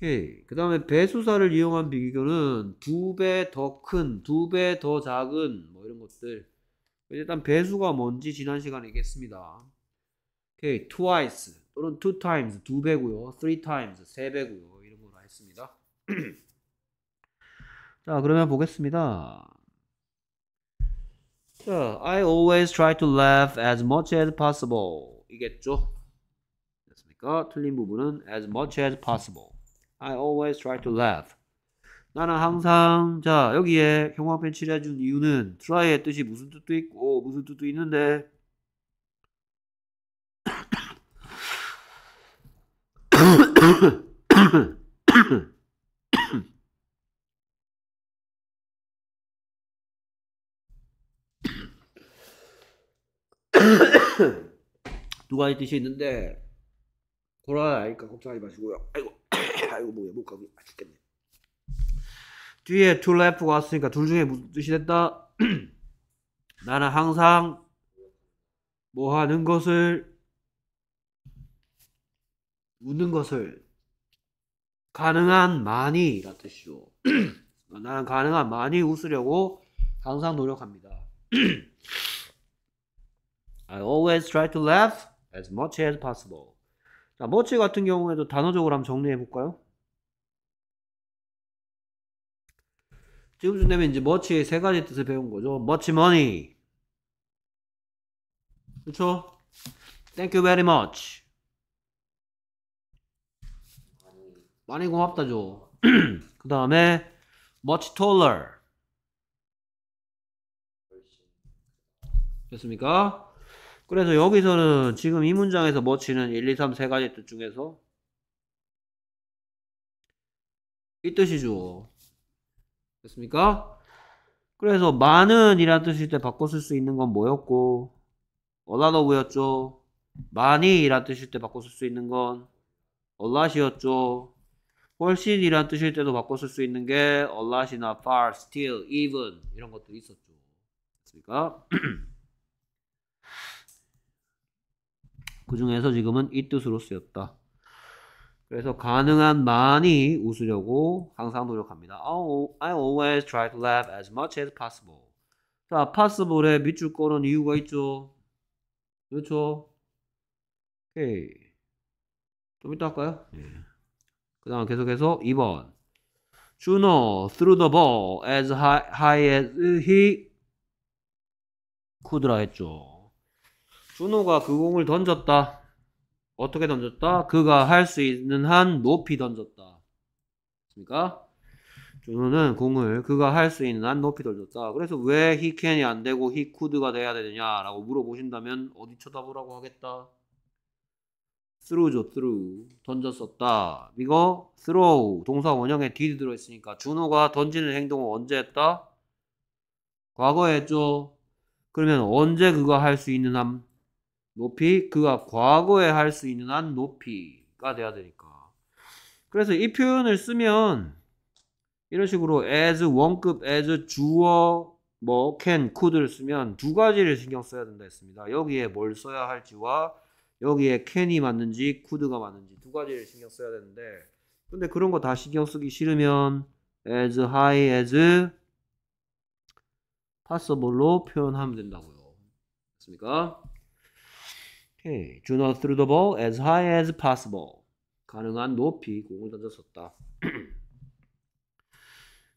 오케이. 그 다음에 배수사를 이용한 비교는 두 배 더 큰, 두 배 더 작은 뭐 이런 것들. 일단 배수가 뭔지 지난 시간에 얘기했습니다. 오케이. twice 또는 two times 두 배고요. three times 세 배고요. 이런 걸로 했습니다. <clears throat> 자, 그러면 보겠습니다. 자, I always try to laugh as much as possible. 이겠죠? 됐습니까? 틀린 부분은 as much as possible. I always try to laugh. 나는 항상 자 여기에 형광펜 칠해준 이유는 try의 뜻이 무슨 뜻도 있고 무슨 뜻도 있는데 두 <coughs> 가지 뜻이 있는데 고라야 하니까 걱정하지 마시고요. 아이고. 아이고 뭐야 못 가고 아 죽겠네. 뒤에 to left가 왔으니까 둘 중에 무슨 뜻이 됐다? <clears throat> 나는 항상 뭐 하는 것을 웃는 것을 가능한 많이 라 뜻이죠. <clears throat> 나는 가능한 많이 웃으려고 항상 노력합니다. <clears throat> I always try to laugh as much as possible. 자, m u 같은 경우에도 단어적으로 한번 정리해 볼까요? 지금준 되면 이제 머치의세 가지 뜻을 배운 거죠. 머치 머니. m o n 그쵸? Thank you very much. 많이 고맙다죠. <clears throat> 그 다음에 much taller. 됐습니까? 그래서 여기서는 지금 이 문장에서 멋치는 뭐 1, 2, 3 세 가지 뜻 중에서 이 뜻이죠. 됐습니까? 그래서 많은 이란 뜻일 때 바꿔 쓸수 있는 건 뭐였고 어라더브였죠. 많이 이란 뜻일 때 바꿔 쓸수 있는 건 얼라시였죠. 훨씬 이란 뜻일 때도 바꿔 쓸수 있는 게 얼라시나 far, still, even 이런 것도 있었죠. 됐습니까? <clears throat> 그 중에서 지금은 이 뜻으로 쓰였다. 그래서 가능한 많이 웃으려고 항상 노력합니다. I always try to laugh as much as possible. 자, possible에 밑줄 거는 이유가 있죠. 그렇죠? 오케이. 좀 이따 할까요? 예. 그 다음 계속해서 2번. Juno threw the ball as high, high as he could라 했죠. 준호가 그 공을 던졌다. 어떻게 던졌다? 그가 할 수 있는 한 높이 던졌다. 그니까 준호는 공을 그가 할 수 있는 한 높이 던졌다. 그래서 왜히 e 이안 되고 히쿠드가 돼야 되느냐라고 물어보신다면 어디 쳐다보라고 하겠다. t 루 r o u 죠 t h 던졌었다. 이거 t 로우 동사 원형에 디 i 들어있으니까 준호가 던지는 행동을 언제 했다? 과거에 했죠. 그러면 언제 그가 할 수 있는 한 높이 그가 과거에 할 수 있는 한 높이가 돼야 되니까. 그래서 이 표현을 쓰면 이런 식으로 as 원급 as 주어 뭐 can could를 쓰면 두 가지를 신경 써야 된다 했습니다. 여기에 뭘 써야 할지와 여기에 can이 맞는지 could가 맞는지 두 가지를 신경 써야 되는데 근데 그런 거 다 신경 쓰기 싫으면 as high as possible로 표현하면 된다고요. 맞습니까? Okay. Juno threw the ball as high as possible. 가능한 높이 공을 던졌었다.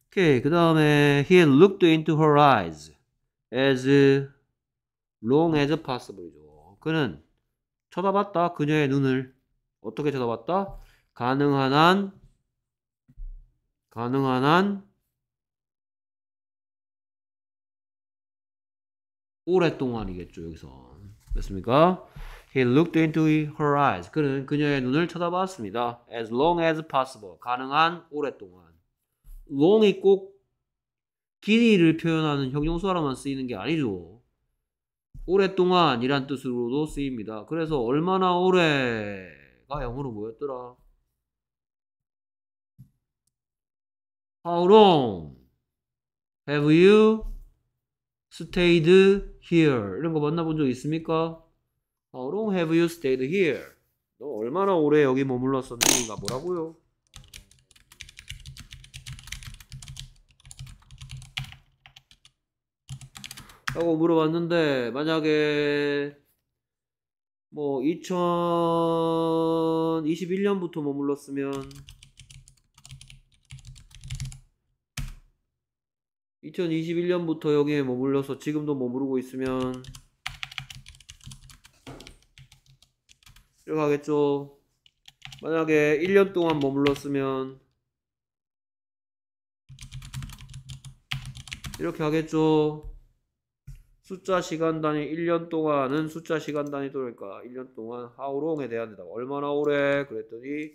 okay. 그 다음에 he looked into her eyes as long as possible이죠. 그는 쳐다봤다. 그녀의 눈을 어떻게 쳐다봤다? 가능한 한 가능한 한 오랫동안이겠죠 여기서 됐습니까? He looked into her eyes. 그는 그녀의 눈을 쳐다봤습니다. As long as possible. 가능한 오랫동안. long이 꼭 길이를 표현하는 형용사로만 쓰이는 게 아니죠. 오랫동안이란 뜻으로도 쓰입니다. 그래서 얼마나 오래가 영어로 뭐였더라? How long have you stayed here? 이런 거 만나본 적 있습니까? How long have you stayed here? 너 얼마나 오래 여기 머물렀었는가 뭐라고요? 라고 물어봤는데 만약에 뭐 2021년부터 머물렀으면 2021년부터 여기에 머물러서 지금도 머무르고 있으면 들어가겠죠. 만약에 1년 동안 머물렀으면 이렇게 하겠죠. 숫자 시간 단위 1년 동안은 숫자 시간 단위 그러니까 1년 동안 how long에 대한 대답 얼마나 오래 그랬더니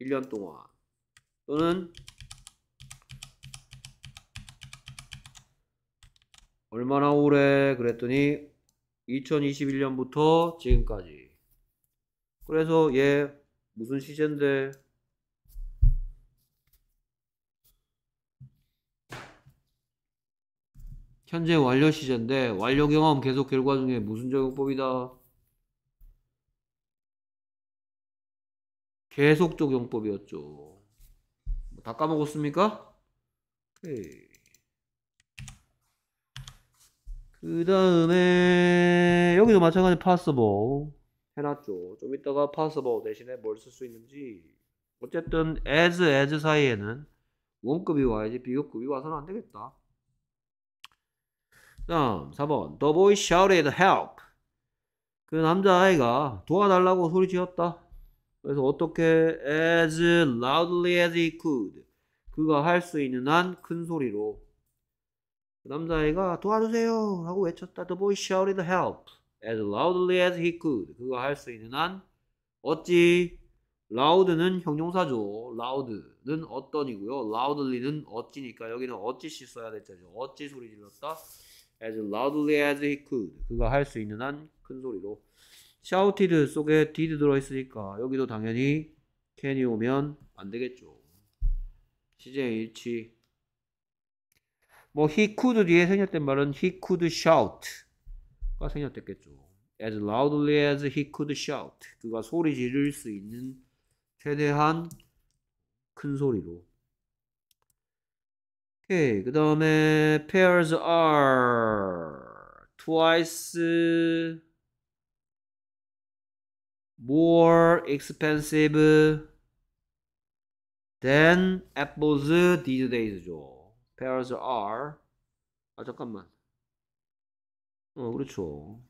1년 동안 또는 얼마나 오래 그랬더니 2021년부터 지금까지 그래서 얘 무슨 시제인데 현재 완료 시제인데 완료 경험 계속 결과 중에 무슨 적용법이다? 계속 적용법이었죠. 뭐 다 까먹었습니까? 그 다음에 여기도 마찬가지 possible 해놨죠. 좀 이따가 possible 뭐 대신에 뭘 쓸 수 있는지 어쨌든 as, as 사이에는 원급이 와야지 비교급이 와서는 안 되겠다. 다음 4번 The boy shouted help. 그 남자아이가 도와달라고 소리지었다. 그래서 어떻게 as loudly as he could 그가 할 수 있는 한 큰 소리로 그 남자아이가 도와주세요 라고 외쳤다. The boy shouted help. as loudly as he could. 그거 할 수 있는 한 어찌 loud는 형용사죠. loud는 어떤이고요. loudly는 어찌니까 여기는 어찌시 써야 될 자죠. 어찌 소리 질렀다. as loudly as he could. 그가 할 수 있는 한 큰 소리로. shouted 속에 did 들어있으니까 여기도 당연히 can이 오면 안 되겠죠. 시제 일치. 뭐 he could 뒤에 생략된 말은 he could shout. 가 생략됐겠죠. As loudly as he could shout. 그가 소리 지를 수 있는 최대한 큰 소리로. 오케이. 그 다음에 pairs are twice more expensive than apples these days죠. Pairs are 아 잠깐만. 어, 그렇죠.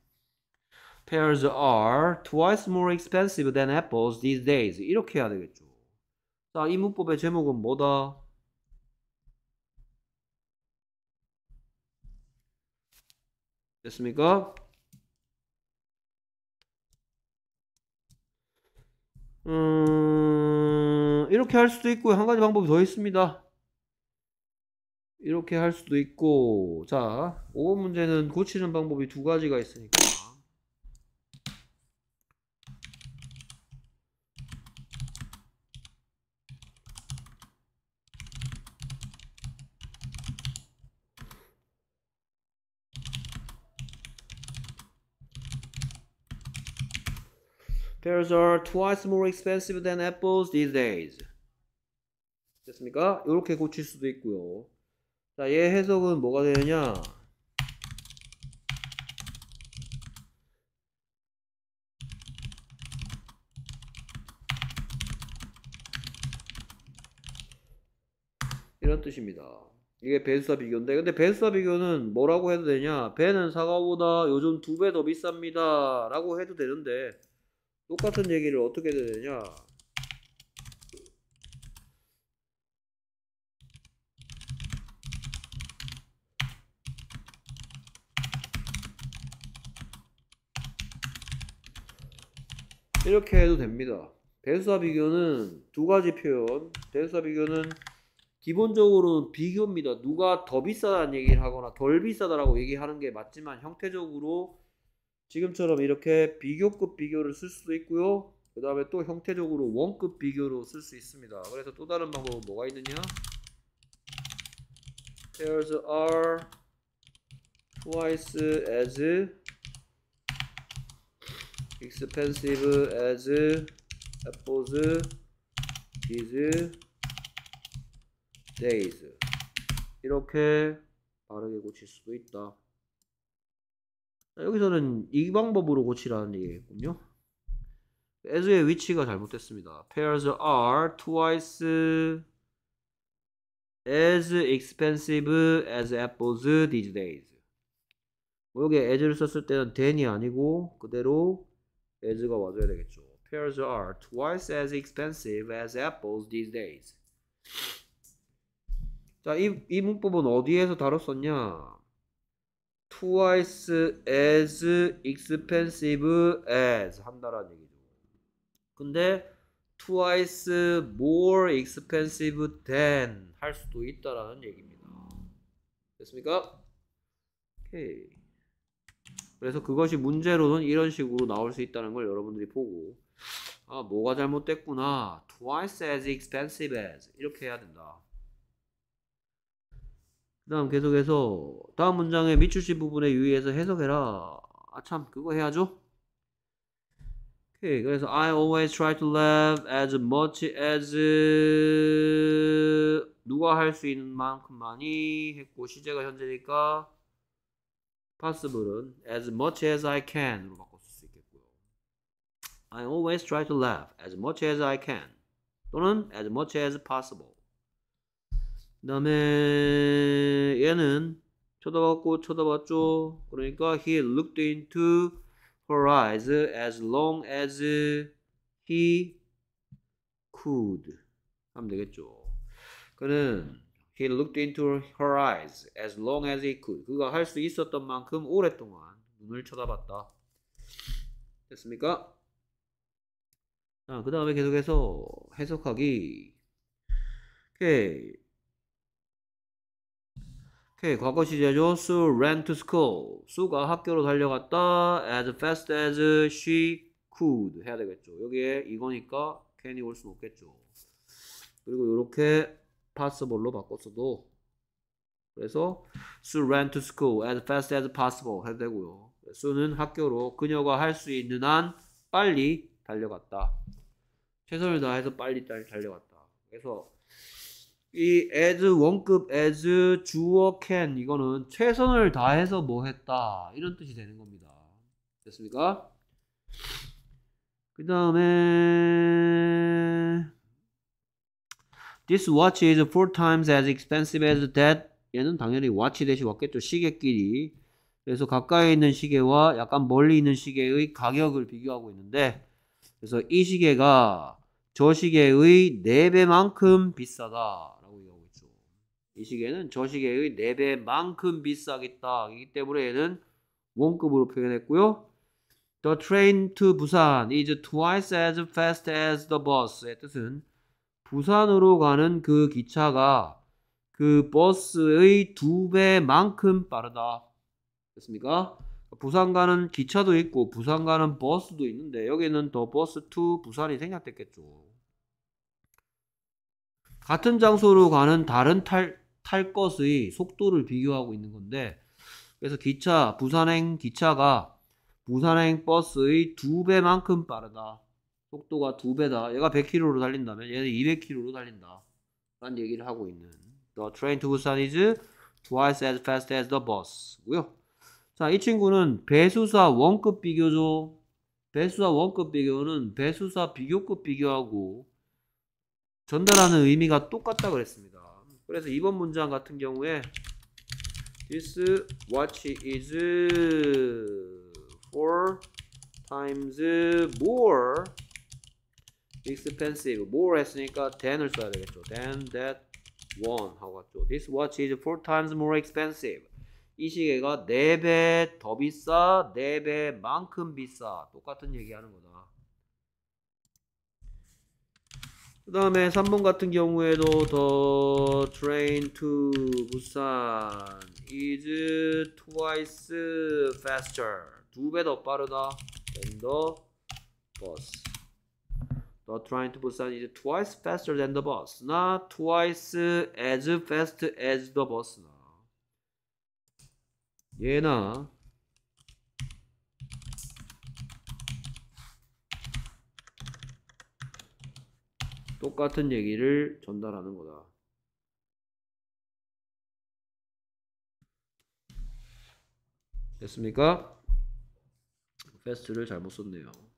Pears are twice more expensive than apples these days. 이렇게 해야 되겠죠. 자, 이 문법의 제목은 뭐다? 됐습니까? 음, 이렇게 할 수도 있고 한 가지 방법이 더 있습니다. 이렇게 할 수도 있고 자 5번 문제는 고치는 방법이 두 가지가 있으니까 Pears are twice more expensive than apples these days. 됐습니까? 이렇게 고칠 수도 있고요. 자, 얘 해석은 뭐가 되느냐? 이런 뜻입니다. 이게 벤수사 비교인데 근데 벤수사 비교는 뭐라고 해도 되냐 벤은 사과보다 요즘 두 배 더 비쌉니다 라고 해도 되는데 똑같은 얘기를 어떻게 해야 되냐 이렇게 해도 됩니다. 대수와 비교는 두 가지 표현. 대수와 비교는 기본적으로는 비교입니다. 누가 더 비싸다는 얘기를 하거나 덜 비싸다라고 얘기하는 게 맞지만 형태적으로 지금처럼 이렇게 비교급 비교를 쓸 수도 있고요. 그 다음에 또 형태적으로 원급 비교로 쓸 수 있습니다. 그래서 또 다른 방법은 뭐가 있느냐? Pairs are twice as expensive as apples these days 이렇게 바르게 고칠 수도 있다 여기서는 이 방법으로 고치라는 얘기겠군요 as의 위치가 잘못됐습니다 pairs are twice as expensive as apples these days 뭐 여기 as를 썼을 때는 then이 아니고 그대로 as가 와줘야 되겠죠. Pears are twice as expensive as apples these days. 자, 이, 이 문법은 어디에서 다뤘었냐? twice as expensive as 한다라는 얘기죠. 근데 twice more expensive than 할 수도 있다라는 얘기입니다. 됐습니까? 오케이. 그래서 그것이 문제로는 이런 식으로 나올 수 있다는 걸 여러분들이 보고 아 뭐가 잘못됐구나 twice as expensive as 이렇게 해야 된다 그 다음 계속해서 다음 문장의 미출시 부분에 유의해서 해석해라 아 참 그거 해야죠 오케이 그래서 I always try to laugh as much as 누가 할 수 있는 만큼 많이 했고 시제가 현재니까 possible은 as much as I can으로 바꿨을 수 있겠고요. I always try to laugh as much as I can 또는 as much as possible. 그 다음에 얘는 쳐다봤고 쳐다봤죠. 그러니까 he looked into her eyes as long as he could 하면 되겠죠. 그는 He looked into her eyes as long as he could. 그가 할 수 있었던 만큼 오랫동안 눈을 쳐다봤다. 됐습니까? 자, 그 다음에 계속해서 해석하기. 오케이. 과거 시제죠. Sue ran to school. Sue가 학교로 달려갔다. As fast as she could. 해야 되겠죠. 여기에 이거니까 can이 올 수는 없겠죠. 그리고 이렇게 possible로 바꿨어도 그래서 Sue ran to school as fast as possible 해도 되고요. 수는 학교로 그녀가 할 수 있는 한 빨리 달려갔다. 최선을 다해서 빨리 달려갔다. 그래서 이 as 원급 as 주어 can 이거는 최선을 다해서 뭐 했다 이런 뜻이 되는 겁니다. 됐습니까? 그 다음에 This watch is four times as expensive as that. 얘는 당연히 watch 대신 왔겠죠. 시계끼리. 그래서 가까이 있는 시계와 약간 멀리 있는 시계의 가격을 비교하고 있는데 그래서 이 시계가 저 시계의 4배만큼 비싸다라고 얘기하고 있죠. 이 시계는 저 시계의 4배만큼 비싸겠다. 이기 때문에 얘는 원급으로 표현했고요. The train to Busan is twice as fast as the bus의 뜻은 부산으로 가는 그 기차가 그 버스의 두 배만큼 빠르다. 됐습니까? 부산 가는 기차도 있고 부산 가는 버스도 있는데 여기는 더 버스 2 부산이 생략됐겠죠. 같은 장소로 가는 다른 탈, 탈 것의 속도를 비교하고 있는 건데 그래서 기차 부산행 기차가 부산행 버스의 두 배만큼 빠르다. 속도가 두 배다. 얘가 100km로 달린다면 얘는 200km로 달린다. 라는 얘기를 하고 있는 The train to Busan is twice as fast as the bus. 고요. 자, 이 친구는 배수사 원급 비교죠. 배수사 원급 비교는 배수사 비교급 비교하고 전달하는 의미가 똑같다 그랬습니다. 그래서 이번 문장 같은 경우에 This watch is four times more expensive more 했으니까 than을 써야 되겠죠 than that one 하고 왔죠 this watch is four times more expensive 이 시계가 4배 더 비싸 4배만큼 비싸 똑같은 얘기하는 거다 그 다음에 3번 같은 경우에도 the train to Busan is twice faster 두 배 더 빠르다 than the bus The train to Busan is twice faster than the bus. 나 twice as fast as the bus나 얘나 똑같은 얘기를 전달하는 거다. 됐습니까? 패스트를 잘못 썼네요.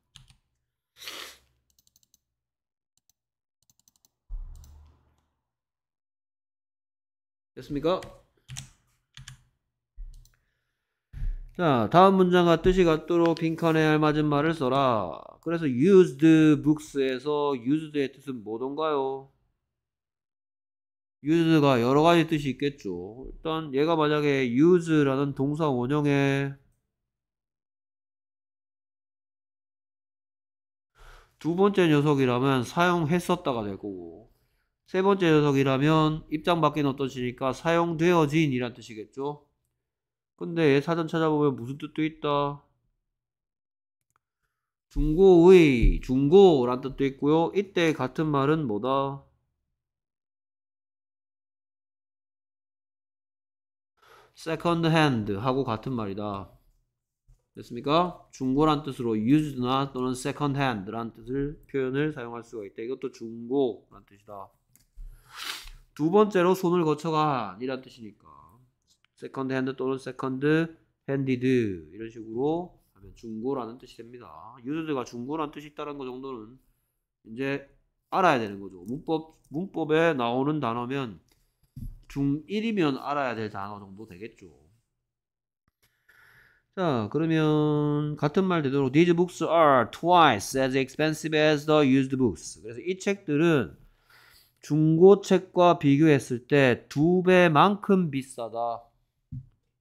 됐습니까? 자, 다음 문장과 뜻이 같도록 빈칸에 알맞은 말을 써라. 그래서 used books에서 used의 뜻은 뭐던가요? used가 여러 가지 뜻이 있겠죠. 일단 얘가 만약에 use라는 동사 원형에 두 번째 녀석이라면 사용했었다가 될 거고 세 번째 녀석이라면 입장 밖에는 어떠시니까 사용되어진 이란 뜻이겠죠. 근데 사전 찾아보면 무슨 뜻도 있다. 중고의, 중고란 뜻도 있고요. 이때 같은 말은 뭐다? second hand 하고 같은 말이다. 됐습니까? 중고란 뜻으로 used나 또는 second hand란 뜻을 표현을 사용할 수가 있다. 이것도 중고란 뜻이다. 두 번째로 손을 거쳐가 이란 뜻이니까 세컨드 핸드 또는 세컨드 핸디드 이런 식으로 하면 중고라는 뜻이 됩니다. 유저들과 중고라는 뜻이 있다는 것 정도는 이제 알아야 되는 거죠. 문법 문법에 나오는 단어면 중1이면 알아야 될 단어 정도 되겠죠. 자, 그러면 같은 말 되도록 these books are twice as expensive as the used books. 그래서 이 책들은 중고책과 비교했을 때 두 배만큼 비싸다.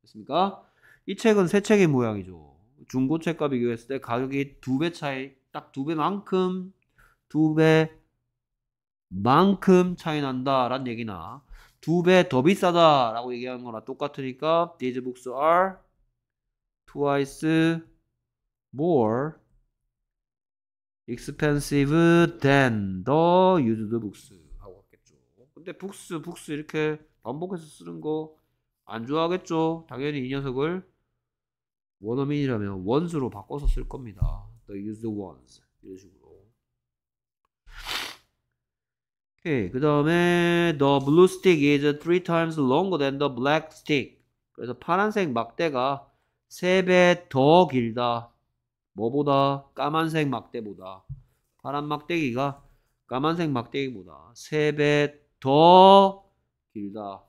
됐습니까? 이 책은 새 책의 모양이죠. 중고책과 비교했을 때 가격이 두 배 차이, 딱 두 배만큼, 두 배만큼 차이 난다라는 얘기나 두 배 더 비싸다라고 얘기하는 거나 똑같으니까 these books are twice more expensive than the used books. 근데 북스 북스 이렇게 반복해서 쓰는 거 안 좋아하겠죠 당연히 이 녀석을 원어민이라면 원수로 바꿔서 쓸 겁니다 the used ones 이런 식으로 오케이 그 다음에 the blue stick is three times longer than the black stick 그래서 파란색 막대가 3배 더 길다 뭐보다 까만색 막대보다 파란 막대기가 까만색 막대기보다 3배 더 길다.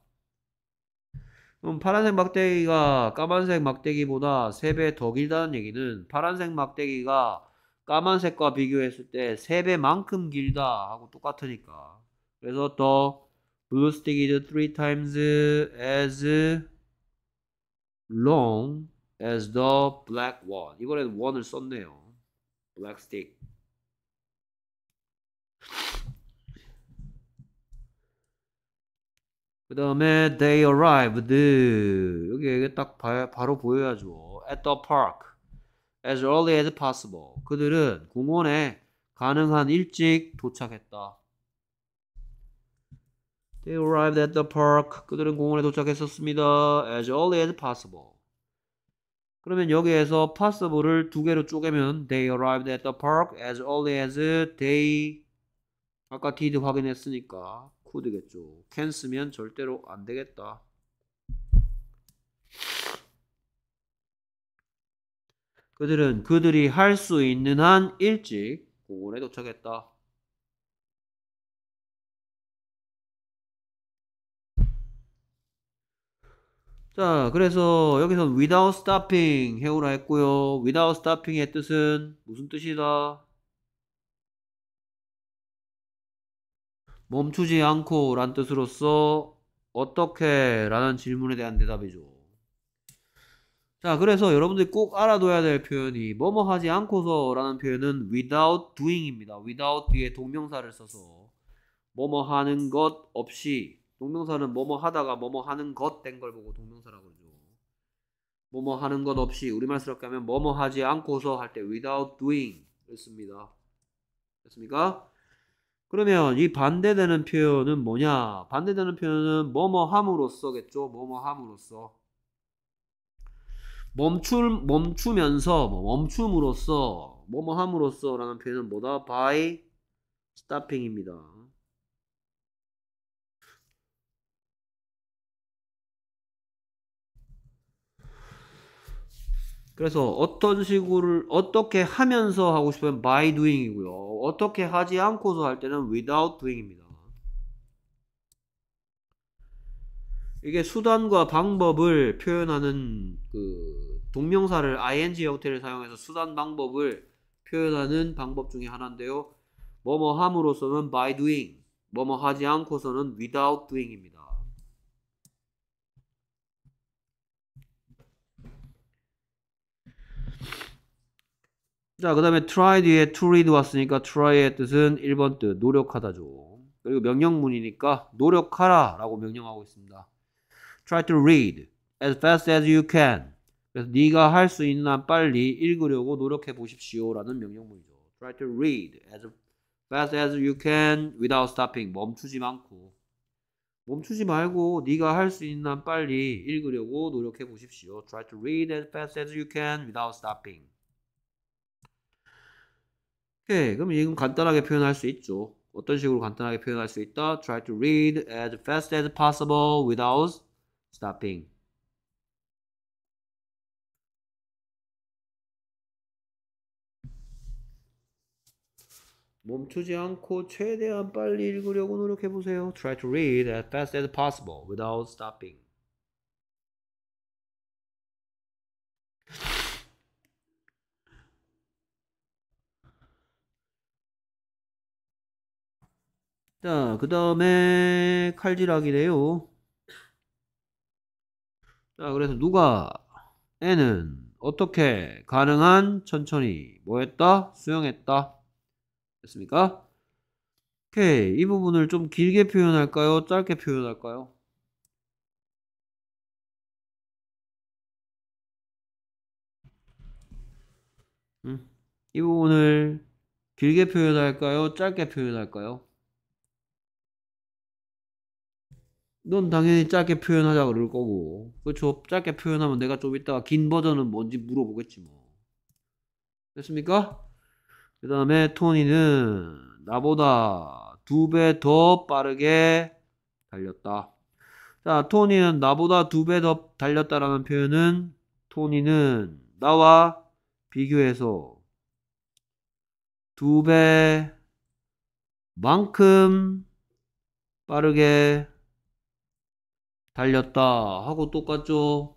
그럼 파란색 막대기가 까만색 막대기보다 3배 더 길다는 얘기는 파란색 막대기가 까만색과 비교했을 때 3배만큼 길다 하고 똑같으니까. 그래서 더 blue s t t i m e s as long as the black one. 이번엔 one을 썼네요. b l a c 그 다음에 they arrived 여기 이게 딱 바, 로 보여야죠 at the park as early as possible 그들은 공원에 가능한 일찍 도착했다 they arrived at the park 그들은 공원에 도착했었습니다 as early as possible 그러면 여기에서 possible을 두 개로 쪼개면 they arrived at the park as early as they 아까 did 확인했으니까 could겠죠. can 쓰면 절대로 안 되겠다. 그들은 그들이 할 수 있는 한 일찍 고원에 도착했다. 자, 그래서 여기서 without stopping 해오라 했고요. without stopping의 뜻은 무슨 뜻이다? 멈추지 않고 란뜻으로써 어떻게 라는 질문에 대한 대답이죠. 자, 그래서 여러분들이 꼭 알아둬야 될 표현이 뭐뭐 하지 않고서 라는 표현은 without doing입니다. without 뒤에 동명사를 써서 뭐뭐 하는 것 없이 동명사는 뭐뭐 하다가 뭐뭐 하는 것 된 걸 보고 동명사라고 그러죠. 뭐뭐 하는 것 없이 우리말스럽게 하면 뭐뭐 하지 않고서 할 때 without doing을 씁니다. 됐습니까? 그러면 이 반대되는 표현은 뭐냐? 반대되는 표현은 뭐뭐 함으로써겠죠. 뭐뭐 함으로써. 멈출 멈추면서 뭐 멈춤으로써 뭐뭐 함으로써라는 표현은 뭐다? by stopping입니다. 그래서 어떤 식으로 어떻게 하면서 하고 싶으면 by doing이고요. 어떻게 하지 않고서 할 때는 without doing입니다. 이게 수단과 방법을 표현하는 그 동명사를 ing 형태를 사용해서 수단 방법을 표현하는 방법 중에 하나인데요. 뭐 뭐 함으로써는 by doing, 뭐 뭐 하지 않고서는 without doing입니다. 자, 그 다음에 try 뒤에 to read 왔으니까 try의 뜻은 1번 뜻, 노력하다죠. 그리고 명령문이니까 노력하라 라고 명령하고 있습니다. Try to read as fast as you can. 그래서 네가 할 수 있는 한 빨리 읽으려고 노력해 보십시오 라는 명령문이죠. Try to read as fast as you can without stopping. 멈추지 않고. 멈추지 말고 네가 할 수 있는 한 빨리 읽으려고 노력해 보십시오. Try to read as fast as you can without stopping. 오케이. 그럼 이건 간단하게 표현할 수 있죠. 어떤 식으로 간단하게 표현할 수 있다? Try to read as fast as possible without stopping. 멈추지 않고 최대한 빨리 읽으려고 노력해 보세요. Try to read as fast as possible without stopping. 자, 그 다음에 칼질하기래요. 자, 그래서 누가 애는 어떻게 가능한 천천히 뭐했다? 수영했다. 됐습니까? 오케이. 이 부분을 좀 길게 표현할까요? 짧게 표현할까요? 음, 이 부분을 길게 표현할까요? 짧게 표현할까요? 넌 당연히 짧게 표현하자 그럴 거고 그렇죠 짧게 표현하면 내가 좀 이따가 긴 버전은 뭔지 물어보겠지 뭐 됐습니까? 그 다음에 토니는 나보다 두 배 더 빠르게 달렸다 자 토니는 나보다 두 배 더 달렸다라는 표현은 토니는 나와 비교해서 두 배만큼 빠르게 달렸다 하고 똑같죠.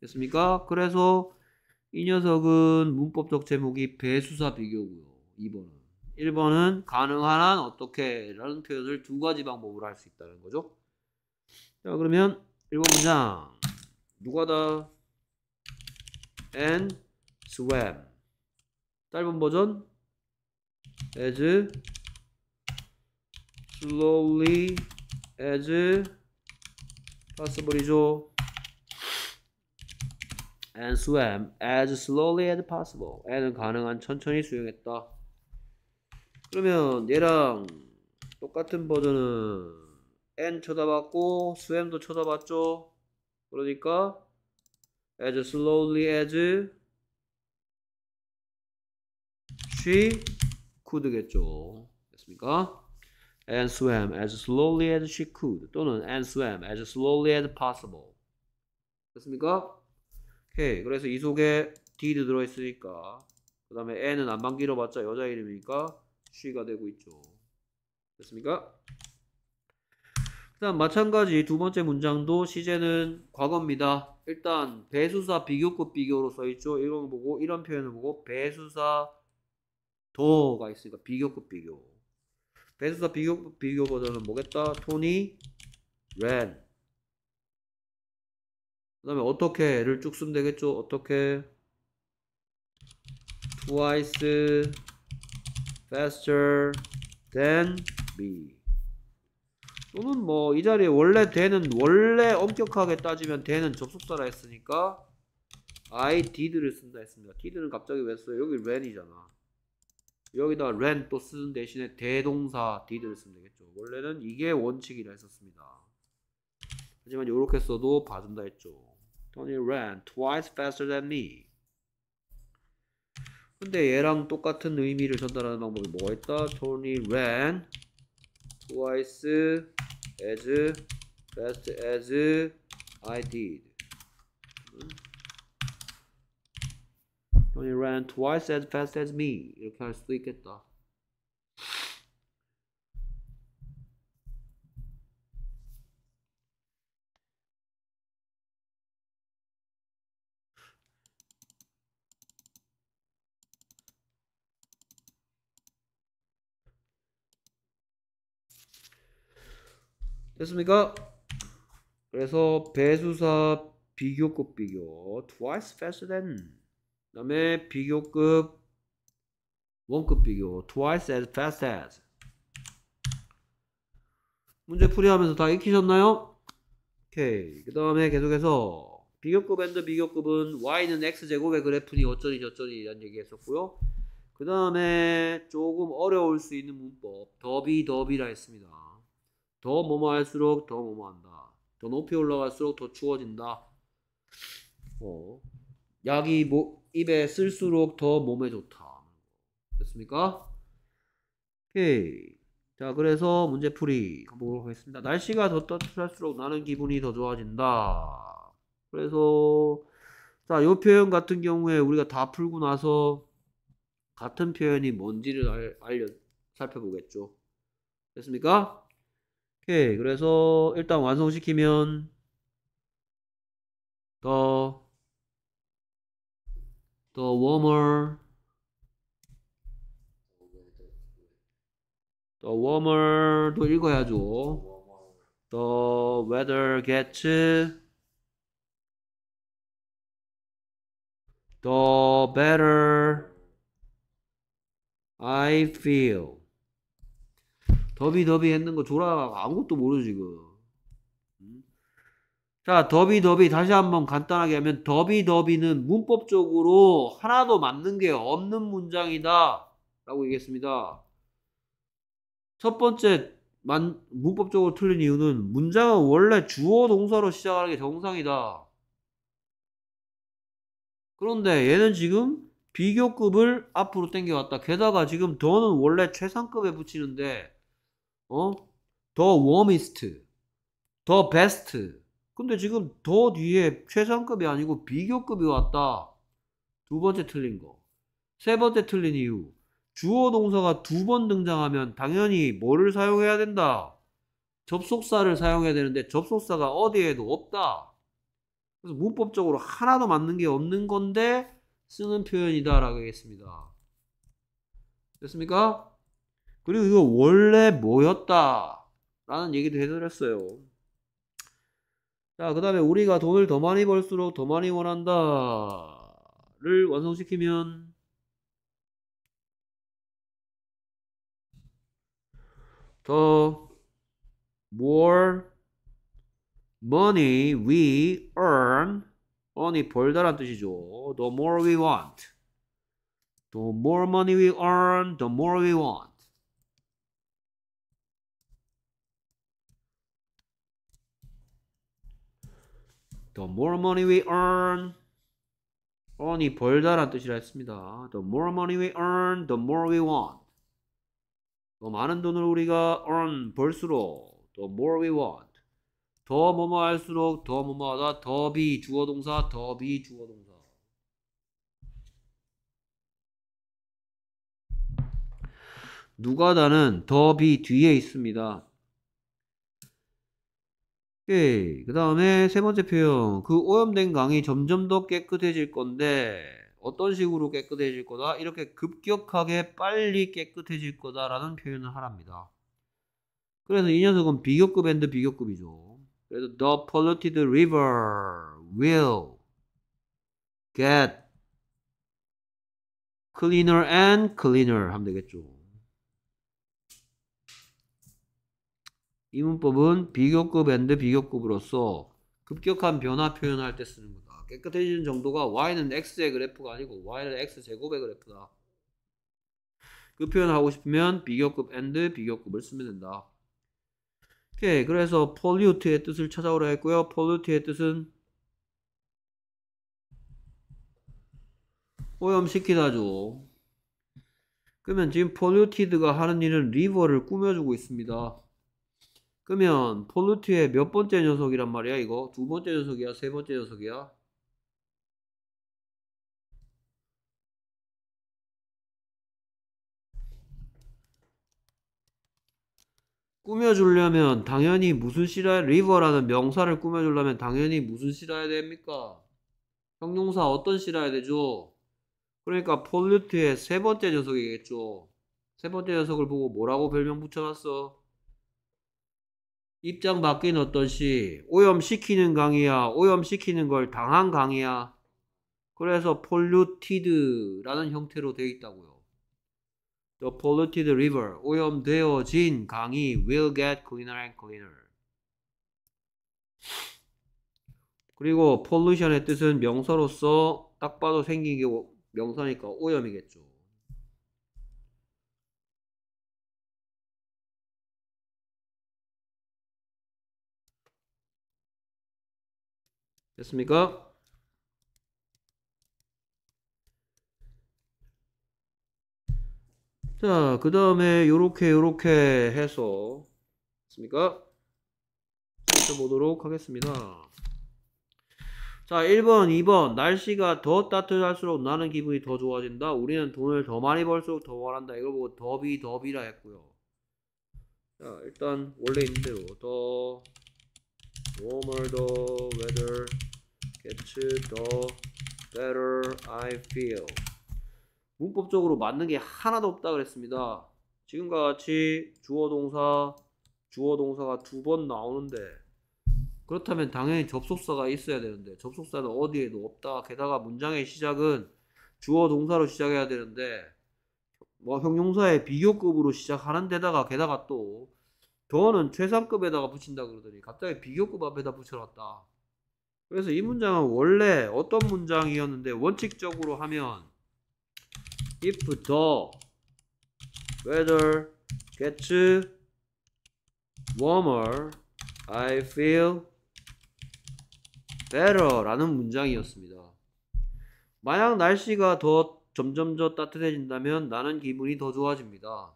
됐습니까? 그래서 이 녀석은 문법적 제목이 배수사 비교고요. 2번은. 1번은 가능한 한 어떻게 라는 표현을 두 가지 방법으로 할 수 있다는 거죠. 자 그러면 1번 문장 누가다 and swam 짧은 버전 as slowly as 써버리죠. and swam as slowly as possible. a n d 가능한 천천히 수영했다. 그러면 얘랑 똑같은 버전은 N 쳐다봤고 swam도 쳐다봤죠. 그러니까 as slowly as she could겠죠. 됐습니까? and swam as slowly as she could 또는 and swam as slowly as possible 됐습니까? 오케이 그래서 이 속에 did 들어있으니까 그 다음에 n은 안방 길어봤자 여자 이름이니까 she가 되고 있죠 됐습니까? 일단 마찬가지 두 번째 문장도 시제는 과거입니다. 일단 배수사 비교급 비교로 써있죠. 이런 거 보고 이런 표현을 보고 배수사 도가 있으니까 비교급 비교. 베스서 비교, 비교 버전은 뭐겠다? 토니, 렌. 그 다음에 어떻게를 쭉 쓰면 되겠죠? 어떻게? twice faster than me. 또는 뭐 이 자리에 원래 대는 원래 엄격하게 따지면 대는 접속사라 했으니까 I did를 쓴다 했습니다. did는 갑자기 왜 써요? 여기 ren이잖아. 여기다 ren 또 쓰는 대신에 대동사 did를 쓰면 되겠죠. 원래는 이게 원칙이라 했었습니다. 하지만 이렇게 써도 봐준다 했죠. Tony ran twice faster than me. 근데 얘랑 똑같은 의미를 전달하는 방법이 뭐가 있다? Tony ran twice as fast as I did. You ran twice as fast as me. 이렇게 할 수도 있겠다. 됐습니까? 그래서 배수사 비교급 비교 twice faster than 그 다음에 비교급 원급 비교 twice as fast as 문제 풀이하면서 다 익히셨나요? 오케이 그 다음에 계속해서 비교급 앤드 비교급은 y는 x제곱의 그래프니 어쩌니 저쩌니 이런 얘기 했었고요 그 다음에 조금 어려울 수 있는 문법 더비 더비라 했습니다 더 뭐뭐 할수록 더 뭐뭐 한다 더 높이 올라갈수록 더 추워진다 어. 약이 뭐 입에 쓸수록 더 몸에 좋다. 됐습니까? 오케이. 자, 그래서 문제풀이 가보도록 하겠습니다. 날씨가 더 따뜻할수록 나는 기분이 더 좋아진다. 그래서, 자, 요 표현 같은 경우에 우리가 다 풀고 나서 같은 표현이 뭔지를 알, 알려, 살펴보겠죠. 됐습니까? 오케이. 그래서 일단 완성시키면 더또 warmer 또 warmer도 읽어야죠. 또 weather gets 더 better I feel 더비 더비 했는 거 졸아 아무것도 모르 지금 자, 더비더비 다시 한번 간단하게 하면 더비더비는 문법적으로 하나도 맞는 게 없는 문장이다 라고 얘기했습니다. 첫 번째 만, 문법적으로 틀린 이유는 문장은 원래 주어 동사로 시작하는 게 정상이다. 그런데 얘는 지금 비교급을 앞으로 땡겨왔다. 게다가 지금 더는 원래 최상급에 붙이는데 어? 더 워미스트, 더 베스트 근데 지금 더 뒤에 최상급이 아니고 비교급이 왔다. 두 번째 틀린 거. 세 번째 틀린 이유. 주어 동사가 두 번 등장하면 당연히 뭐를 사용해야 된다. 접속사를 사용해야 되는데 접속사가 어디에도 없다. 그래서 문법적으로 하나도 맞는 게 없는 건데 쓰는 표현이다 라고 하겠습니다. 됐습니까? 그리고 이거 원래 뭐였다 라는 얘기도 해드렸어요. 자, 그 다음에 우리가 돈을 더 많이 벌수록 더 많이 원한다. 를 완성시키면 더 more money we earn 아니, 벌다란 뜻이죠. The more we want. The more money we earn, the more we want. The more money we earn, earn이 벌다란 뜻이라 했습니다. The more money we earn, the more we want. 더 많은 돈을 우리가 earn 벌수록 the more we want. 더 뭐뭐 할수록 더 뭐뭐 하다 더비 주어 동사 더비 주어 동사. 누가다는 더비 뒤에 있습니다. 예, 그 다음에 세 번째 표현. 그 오염된 강이 점점 더 깨끗해질 건데, 어떤 식으로 깨끗해질 거다? 이렇게 급격하게 빨리 깨끗해질 거다라는 표현을 하랍니다. 그래서 이 녀석은 비교급 앤드 비교급이죠. 그래서 the polluted river will get cleaner and cleaner 하면 되겠죠. 이 문법은 비교급 앤드 비교급으로서 급격한 변화 표현할 때 쓰는 거다. 깨끗해지는 정도가 y는 x의 그래프가 아니고 y는 x제곱의 그래프다. 그 표현을 하고 싶으면 비교급 앤드 비교급을 쓰면 된다. 오케이 그래서 pollute의 뜻을 찾아오라 했고요. pollute의 뜻은 오염시키다죠. 그러면 지금 polluted가 하는 일은 리버를 꾸며주고 있습니다. 그러면 폴루트의 몇 번째 녀석이란 말이야 이거? 두 번째 녀석이야? 세 번째 녀석이야? 꾸며주려면 당연히 무슨 실어야 리버라는 명사를 꾸며주려면 당연히 무슨 실어야 됩니까? 형용사 어떤 실어야 되죠? 그러니까 폴루트의 세 번째 녀석이겠죠. 세 번째 녀석을 보고 뭐라고 별명 붙여놨어? 입장 바뀐 어떤 시 오염시키는 강이야 오염시키는 걸 당한 강이야 그래서 polluted라는 형태로 되어 있다고요 The polluted river 오염되어진 강이 will get cleaner and cleaner 그리고 pollution의 뜻은 명사로서 딱 봐도 생긴 게 명사니까 오염이겠죠 됐습니까? 자, 그 다음에 요렇게 요렇게 해서 됐습니까? 보도록 하겠습니다. 자, 1번, 2번. 날씨가 더 따뜻할수록 나는 기분이 더 좋아진다. 우리는 돈을 더 많이 벌수록 더 원한다. 이걸 보고 더비, 더비라 했고요. 자, 일단 원래 있는 대로 더 warmer the weather g e t the better I feel. 문법적으로 맞는 게 하나도 없다 그랬습니다. 지금과 같이 주어 동사, 주어 동사가 두 번 나오는데 그렇다면 당연히 접속사가 있어야 되는데 접속사는 어디에도 없다. 게다가 문장의 시작은 주어 동사로 시작해야 되는데 뭐 형용사의 비교급으로 시작하는 데다가 게다가 또 더는 최상급에다가 붙인다 그러더니 갑자기 비교급 앞에다 붙여놨다. 그래서 이 문장은 원래 어떤 문장이었는데 원칙적으로 하면 if the weather gets warmer I feel better 라는 문장이었습니다. 만약 날씨가 더 점점 더 따뜻해진다면 나는 기분이 더 좋아집니다.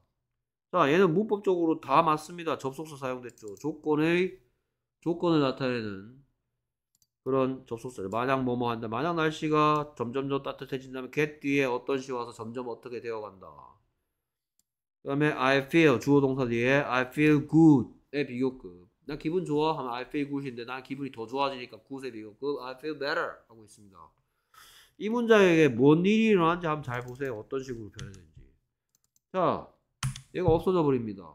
자 얘는 문법적으로 다 맞습니다. 접속사 사용됐죠. 조건의 조건을 나타내는 그런 접속사죠. 만약 뭐뭐 한다. 만약 날씨가 점점더 따뜻해진다면 get 뒤에 어떤 시 와서 점점 어떻게 되어간다. 그 다음에 I feel 주어 동사 뒤에 I feel good의 비교급. 난 기분 좋아 하면 I feel good인데 난 기분이 더 좋아지니까 good의 비교급 I feel better 하고 있습니다. 이 문장에게 뭔 일이 일어난지 한번 잘 보세요. 어떤 식으로 변했는지. 자, 얘가 없어져 버립니다.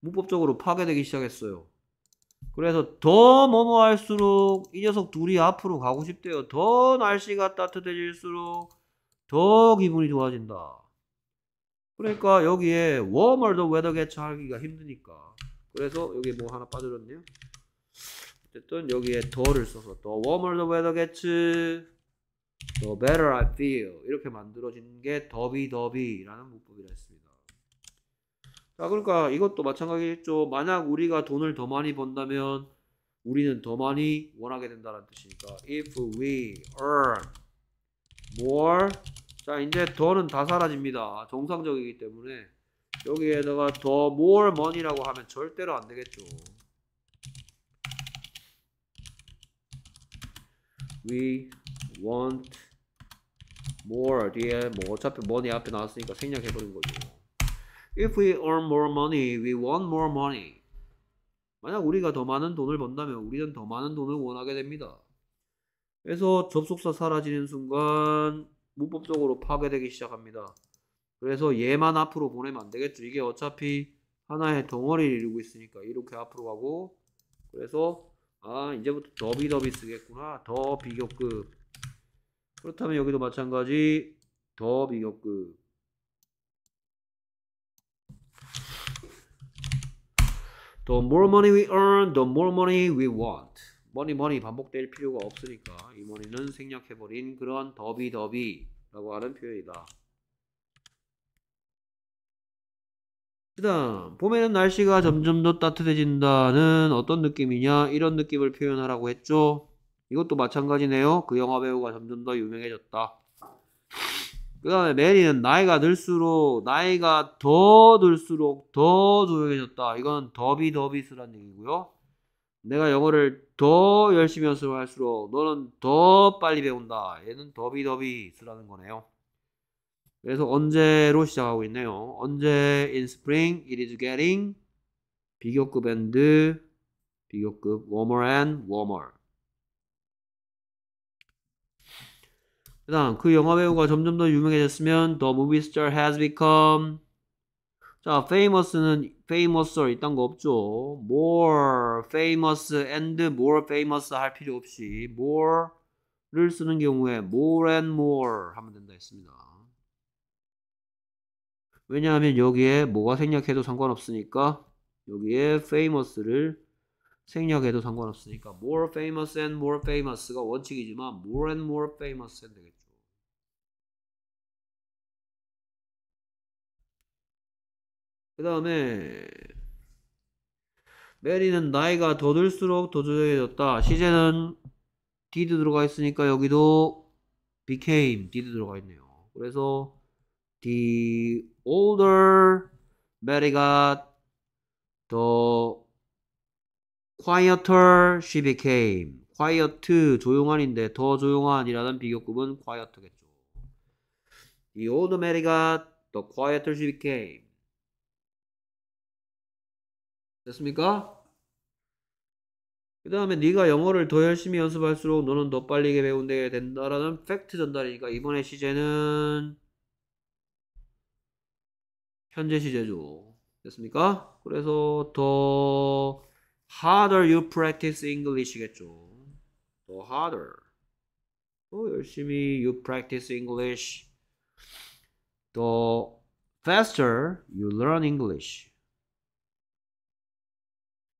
문법적으로 파괴되기 시작했어요. 그래서 더 뭐뭐 할수록 이 녀석 둘이 앞으로 가고 싶대요. 더 날씨가 따뜻해질수록 더 기분이 좋아진다. 그러니까 여기에 warmer the weather gets 하기가 힘드니까 그래서 여기 뭐 하나 빠졌네요 어쨌든 여기에 더를 써서 더 h e warmer the weather gets the better I feel 이렇게 만들어진 게 더비 더비라는 문법이라 했습니다 자, 그러니까 이것도 마찬가지겠죠. 만약 우리가 돈을 더 많이 번다면 우리는 더 많이 원하게 된다는 뜻이니까 if we earn more 자, 이제 더는 다 사라집니다. 정상적이기 때문에 여기에다가 더 more money라고 하면 절대로 안 되겠죠. we want more 뒤에 뭐 어차피 money 앞에 나왔으니까 생략해버린 거죠. If we earn more money, we want more money. 만약 우리가 더 많은 돈을 번다면 우리는 더 많은 돈을 원하게 됩니다. 그래서 접속사 사라지는 순간 문법적으로 파괴되기 시작합니다. 그래서 얘만 앞으로 보내면 안 되겠죠. 이게 어차피 하나의 덩어리를 이루고 있으니까 이렇게 앞으로 가고 그래서 아 이제부터 더비더비 쓰겠구나. 더 비교급 그렇다면 여기도 마찬가지 더 비교급 The more money we earn, the more money we want. m o n e 반복될 필요가 없으니까 이 m o 는 생략해버린 그런 더비더비라고 하는 표현이다. 그 다음 봄에는 날씨가 점점 더 따뜻해진다는 어떤 느낌이냐 이런 느낌을 표현하라고 했죠. 이것도 마찬가지네요. 그 영화배우가 점점 더 유명해졌다. 그 다음에 메리는 나이가 들수록 나이가 더 들수록 더 조용해졌다. 이건 더비 더비스란 얘기고요. 내가 영어를 더 열심히 연습할수록 너는 더 빨리 배운다. 얘는 더비 더비스라는 거네요. 그래서 언제로 시작하고 있네요. 언제 in spring it is getting 비교급 and 비교급 warmer and warmer 그 다음 그 영화 배우가 점점 더 유명해졌으면 The movie star has become 자 famous는 famous or 이딴 거 없죠 more famous and more famous 할 필요 없이 more를 쓰는 경우에 more and more 하면 된다 했습니다 왜냐하면 여기에 뭐가 생략해도 상관없으니까 여기에 famous를 생략해도 상관없으니까 more famous and more famous가 원칙이지만 more and more famous 되겠죠 그 다음에 메리는 나이가 더 들수록 도조적해졌다. 시제는 did 들어가 있으니까 여기도 became did 들어가 있네요. 그래서 the older 메리가 the quieter she became. quiet 조용한인데 더 조용한이라는 비교급은 quiet겠죠. The older Mary got the quieter she became. 됐습니까? 그 다음에 네가 영어를 더 열심히 연습할수록 너는 더 빨리게 배운게 된다라는 팩트 전달이니까 이번에 시제는 현재 시제죠. 됐습니까? 그래서 더 harder you practice English겠죠. 더 harder. 더 열심히 you practice English. 더 faster you learn English.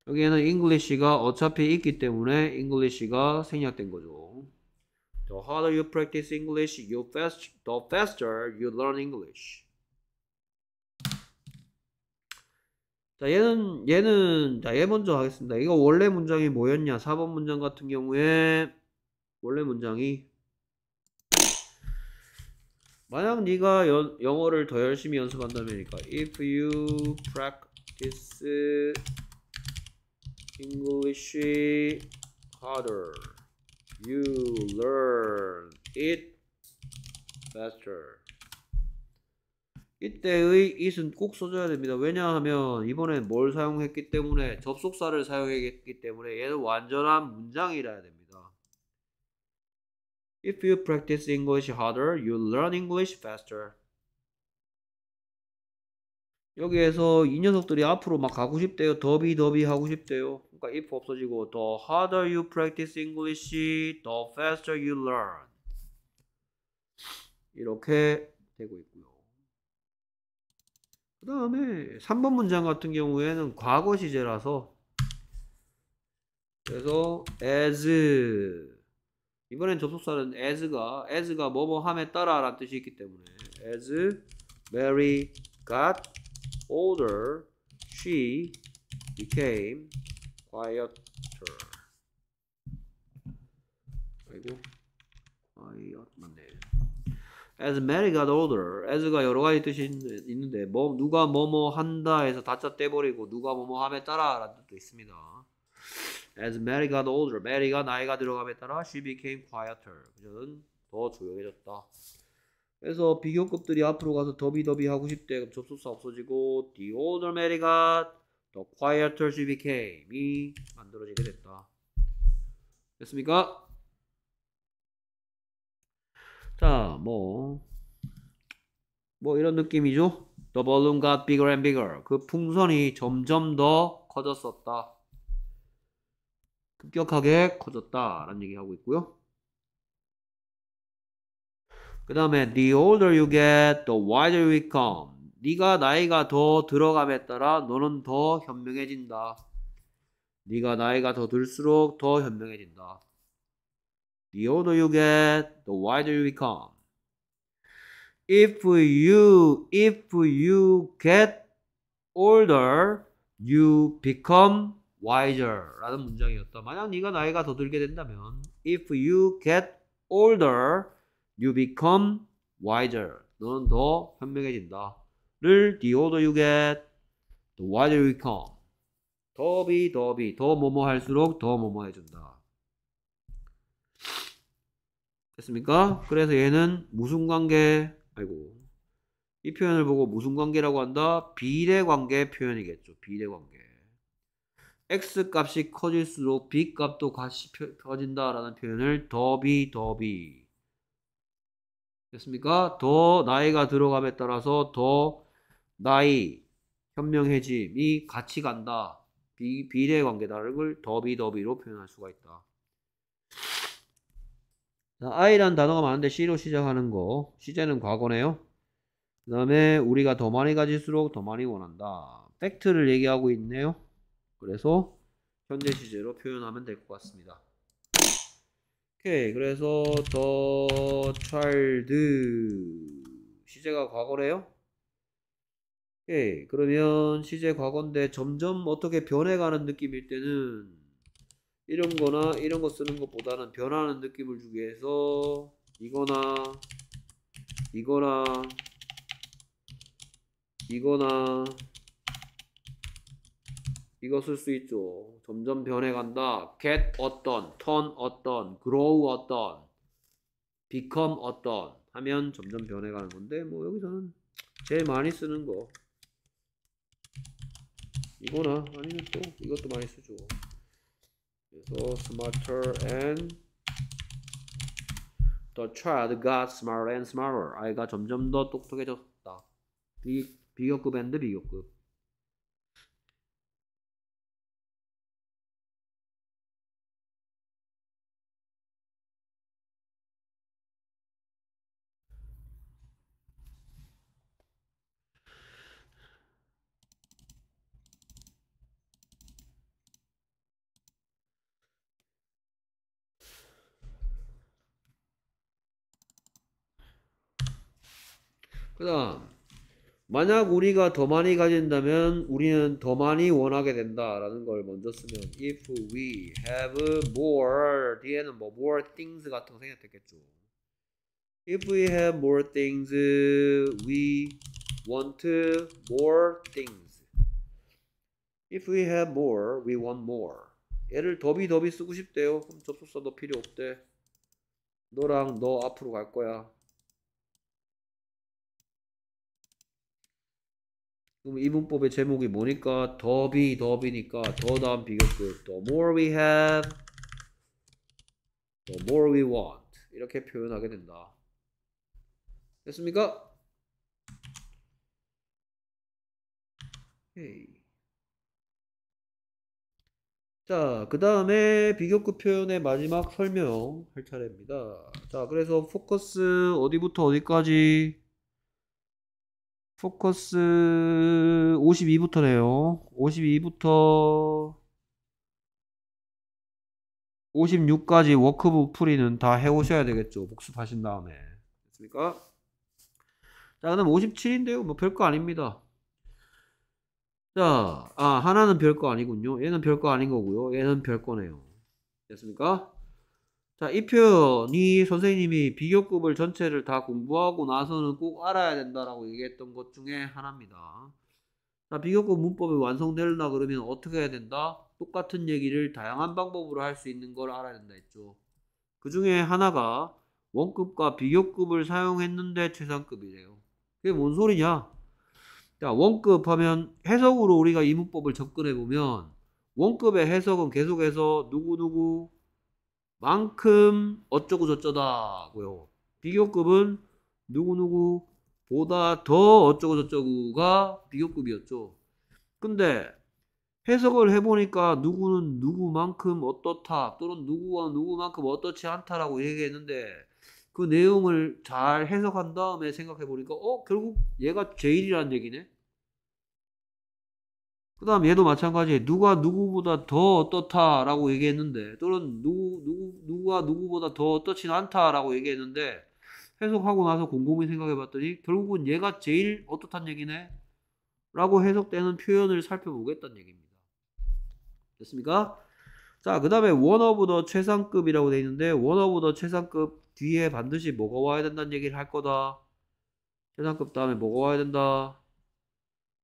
여기에는 English가 어차피 있기 때문에 English가 생략된 거죠. The harder you practice English, you fast, the faster you learn English. 자, 얘는, 얘는, 자, 얘 먼저 하겠습니다. 이거 원래 문장이 뭐였냐? 4번 문장 같은 경우에, 원래 문장이, 만약 네가 연, 영어를 더 열심히 연습한다면, 그러니까, if you practice English harder. You learn it faster. 이때의 it은 꼭 써줘야 됩니다. 왜냐하면 이번엔 뭘 사용했기 때문에 접속사를 사용했기 때문에 얘는 완전한 문장이라야 됩니다. If you practice English harder, you learn English faster. 여기에서 이 녀석들이 앞으로 막 가고 싶대요. 더비 더비 하고 싶대요. 그러니까 if 없어지고 the harder you practice English, the faster you learn. 이렇게 되고 있고요. 그 다음에 3번 문장 같은 경우에는 과거 시제라서 그래서 as 이번엔 접속사는 as가 as가 뭐뭐 함에 따라 라는 뜻이 있기 때문에 as Mary got older, she became quieter. 아이고, q u i 맞네. As Mary got older, as가 여러 가지 뜻이 있는데 뭐 누가 뭐뭐 한다에서 다짜 떼버리고 누가 뭐뭐 함에 따라라는 뜻도 있습니다. As Mary got older, Mary가 나이가 들어감에 따라 she became quieter. 그녀는 더 조용해졌다. 그래서 비교급들이 앞으로 가서 더비더비 하고 싶대. 그럼 접속사 없어지고 The older Mary got, the quieter she became이 만들어지게 됐다. 됐습니까? 자, 뭐, 뭐 이런 느낌이죠. The balloon got bigger and bigger. 그 풍선이 점점 더 커졌었다. 급격하게 커졌다라는 얘기하고 있고요. 그 다음에 the older you get, the w i d e r you become. 네가 나이가 더 들어감에 따라 너는 더 현명해진다. 네가 나이가 더 들수록 더 현명해진다. The older you get, the w i d e r you become. If you, if you get older, you become wiser 라는 문장이었다. 만약 네가 나이가 더 들게 된다면 if you get older, You become wiser. 너는 더 현명해진다. 를 the older you get, the wiser you become. 더 비 더비 더 뭐뭐 할수록 더 뭐뭐 해준다. 됐습니까? 그래서 얘는 무슨 관계? 아이고 이 표현을 보고 무슨 관계라고 한다? 비례관계 표현이겠죠. 비례관계. x 값이 커질수록 b 값도 같이 커진다라는 표현을 더 비 더비 됐습니까? 더 나이가 들어감에 따라서 더 나이, 현명해짐이 같이 간다. 비, 비례 관계다를 더비더비로 표현할 수가 있다. 아이란 단어가 많은데 C로 시작하는 거. 시제는 과거네요. 그 다음에 우리가 더 많이 가질수록 더 많이 원한다. 팩트를 얘기하고 있네요. 그래서 현재 시제로 표현하면 될 것 같습니다. 오케이 그래서 더 차일드 시제가 과거래요? 오케이 그러면 시제 과거인데 점점 어떻게 변해가는 느낌일 때는 이런 거나 이런 거 쓰는 것보다는 변하는 느낌을 주기 위해서 이거나 이거나 이거나 이거 쓸 수 있죠 점점 변해간다. get 어떤, turn 어떤, grow 어떤, become 어떤 하면 점점 변해가는 건데 뭐 여기서는 제일 많이 쓰는 거 이거나 아니면 또 이것도 많이 쓰죠. 그래서 smarter and the child got smarter and smarter 아이가 점점 더 똑똑해졌다. 비, 비교급 앤드 비교급 그 다음 만약 우리가 더 많이 가진다면 우리는 더 많이 원하게 된다라는 걸 먼저 쓰면 if we have more 뒤에는 뭐 more things 같은 거 생략됐겠죠. If we have more things, we want more things. If we have more, we want more. 얘를 더비 더비 쓰고 싶대요. 그럼 접속사 너 필요 없대. 너랑 너 앞으로 갈 거야. 그럼 이문법의 제목이 뭐니까 더비 더비니까 더 다음 비교급 the more we have the more we want 이렇게 표현하게 된다 됐습니까? 자, 그 다음에 비교급 표현의 마지막 설명 할 차례입니다. 자, 그래서 포커스 어디부터 어디까지 포커스 52부터래요. 52부터 56까지 워크북 풀이는 다 해오셔야 되겠죠. 복습하신 다음에. 됐습니까? 자, 그 다음 57인데요. 뭐 별거 아닙니다. 자, 아, 하나는 별거 아니군요. 얘는 별거 아닌 거고요. 얘는 별거네요. 됐습니까? 자, 이 표현이 선생님이 비교급을 전체를 다 공부하고 나서는 꼭 알아야 된다라고 얘기했던 것 중에 하나입니다. 자, 비교급 문법이 완성되려나 그러면 어떻게 해야 된다? 똑같은 얘기를 다양한 방법으로 할 수 있는 걸 알아야 된다 했죠. 그 중에 하나가 원급과 비교급을 사용했는데 최상급이래요. 그게 뭔 소리냐? 자, 원급 하면 해석으로 우리가 이 문법을 접근해 보면 원급의 해석은 계속해서 누구누구 만큼 어쩌고 저쩌다고요. 비교급은 누구누구 보다 더 어쩌고 저쩌고가 비교급이었죠. 근데 해석을 해보니까 누구는 누구만큼 어떻다 또는 누구와 누구만큼 어떻지 않다라고 얘기했는데 그 내용을 잘 해석한 다음에 생각해보니까 어 결국 얘가 제일이라는 얘기네. 그 다음 얘도 마찬가지에 누가 누구보다 더 어떻다라고 얘기했는데 또는 누구, 누구, 누가 누구보다 더 어떻진 않다라고 얘기했는데 해석하고 나서 곰곰이 생각해 봤더니 결국은 얘가 제일 어떻단 얘기네 라고 해석되는 표현을 살펴보겠다는 얘기입니다. 됐습니까? 자, 그 다음에 원오보더 최상급이라고 돼 있는데 원오보더 최상급 뒤에 반드시 뭐가 와야 된다는 얘기를 할 거다. 최상급 다음에 뭐가 와야 된다.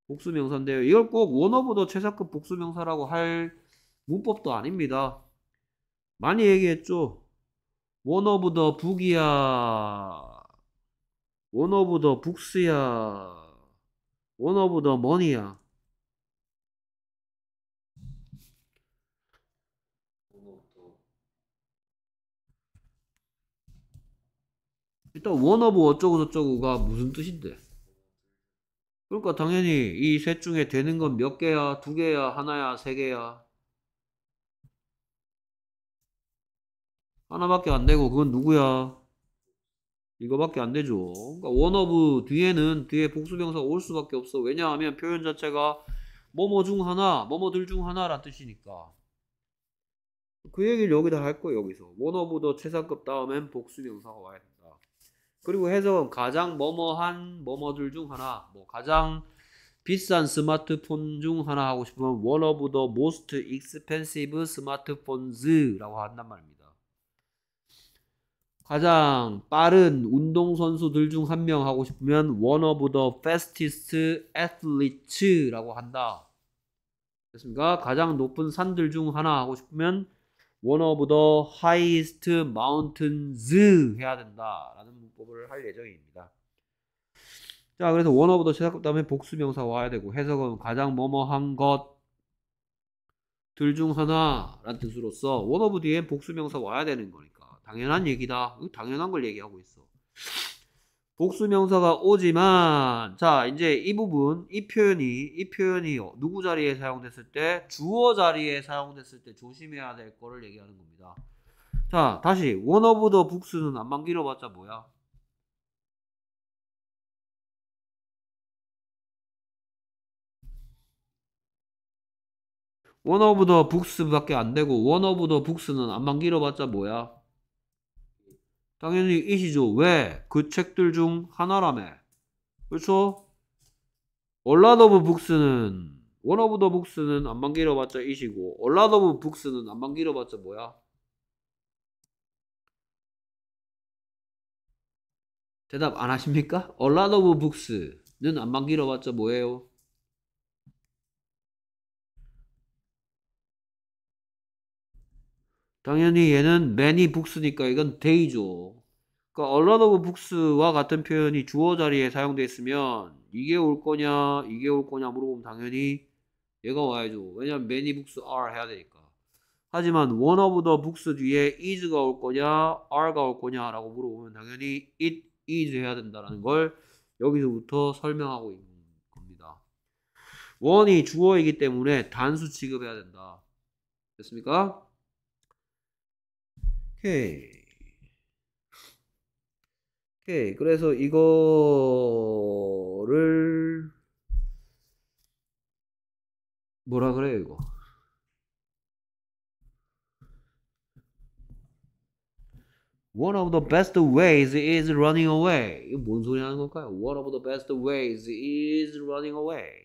복수명사인데요. 이걸 꼭 원어보다 최상급 복수명사라고 할 문법도 아닙니다. 많이 얘기했죠. 원어보다 북이야. 원어보다 북스야. 원어보다 머니야. 일단 원어브 어쩌고 저쩌고가 무슨 뜻인데? 그러니까 당연히 이 셋 중에 되는 건 몇 개야? 두 개야? 하나야? 세 개야? 하나밖에 안 되고 그건 누구야? 이거밖에 안 되죠. 그러니까 원어브 뒤에는 뒤에 복수명사 가올 수밖에 없어. 왜냐하면 표현 자체가 뭐뭐 중 하나, 뭐뭐들 중 하나란 뜻이니까. 그 얘기를 여기다 할 거예요, 여기서. 원어보더 최상급 다음엔 복수명사가 와야 돼. 그리고 해석은 가장 뭐뭐한 뭐뭐들 중 하나, 뭐 가장 비싼 스마트폰 중 하나 하고 싶으면 one of the most expensive smartphones라고 한단 말입니다. 가장 빠른 운동선수들 중 한 명 하고 싶으면 one of the fastest athletes라고 한다. 됐습니까? 가장 높은 산들 중 하나 하고 싶으면 one of the highest mountains 해야 된다라는 문법을 할 예정입니다. 자, 그래서 one of the 그다음에 복수명사 와야 되고 해석은 가장 뭐뭐한 것 둘 중 하나라는 뜻으로써 one of 뒤에 복수명사 와야 되는 거니까 당연한 얘기다. 당연한 걸 얘기하고 있어. 복수명사가 오지만 자 이제 이 부분 이 표현이 이 표현이 누구 자리에 사용됐을 때 주어 자리에 사용됐을 때 조심해야 될 거를 얘기하는 겁니다. 자 다시 원 오브 더 북스는 안만 길어봤자 뭐야? 원 오브 더 북스밖에 안 되고 원 오브 더 북스는 안만 길어봤자 뭐야? 당연히 이시죠. 왜? 그 책들 중 하나라며. 그렇죠? 올라더브 북스는 원어브 더 북스는 안만 길어봤자 이시고 올라더브 북스는 안만 길어봤자 뭐야? 대답 안 하십니까? 올라더브 북스는 안만 길어봤자 뭐예요? 당연히 얘는 many books니까 이건 day죠. 그러니까 a lot of books와 같은 표현이 주어 자리에 사용되어 있으면 이게 올 거냐 이게 올 거냐 물어보면 당연히 얘가 와야죠. 왜냐면 many books are 해야 되니까. 하지만 one of the books 뒤에 is가 올 거냐 are가 올 거냐라고 물어보면 당연히 it is 해야 된다는걸 여기서부터 설명하고 있는 겁니다. 원이 주어이기 때문에 단수 취급해야 된다. 됐습니까? 오케이. 오케이. 그래서 이거를 뭐라 그래요, 이거? One of the best ways is running away. 이뭔 소리 하는 걸까요? One of the best ways is running away.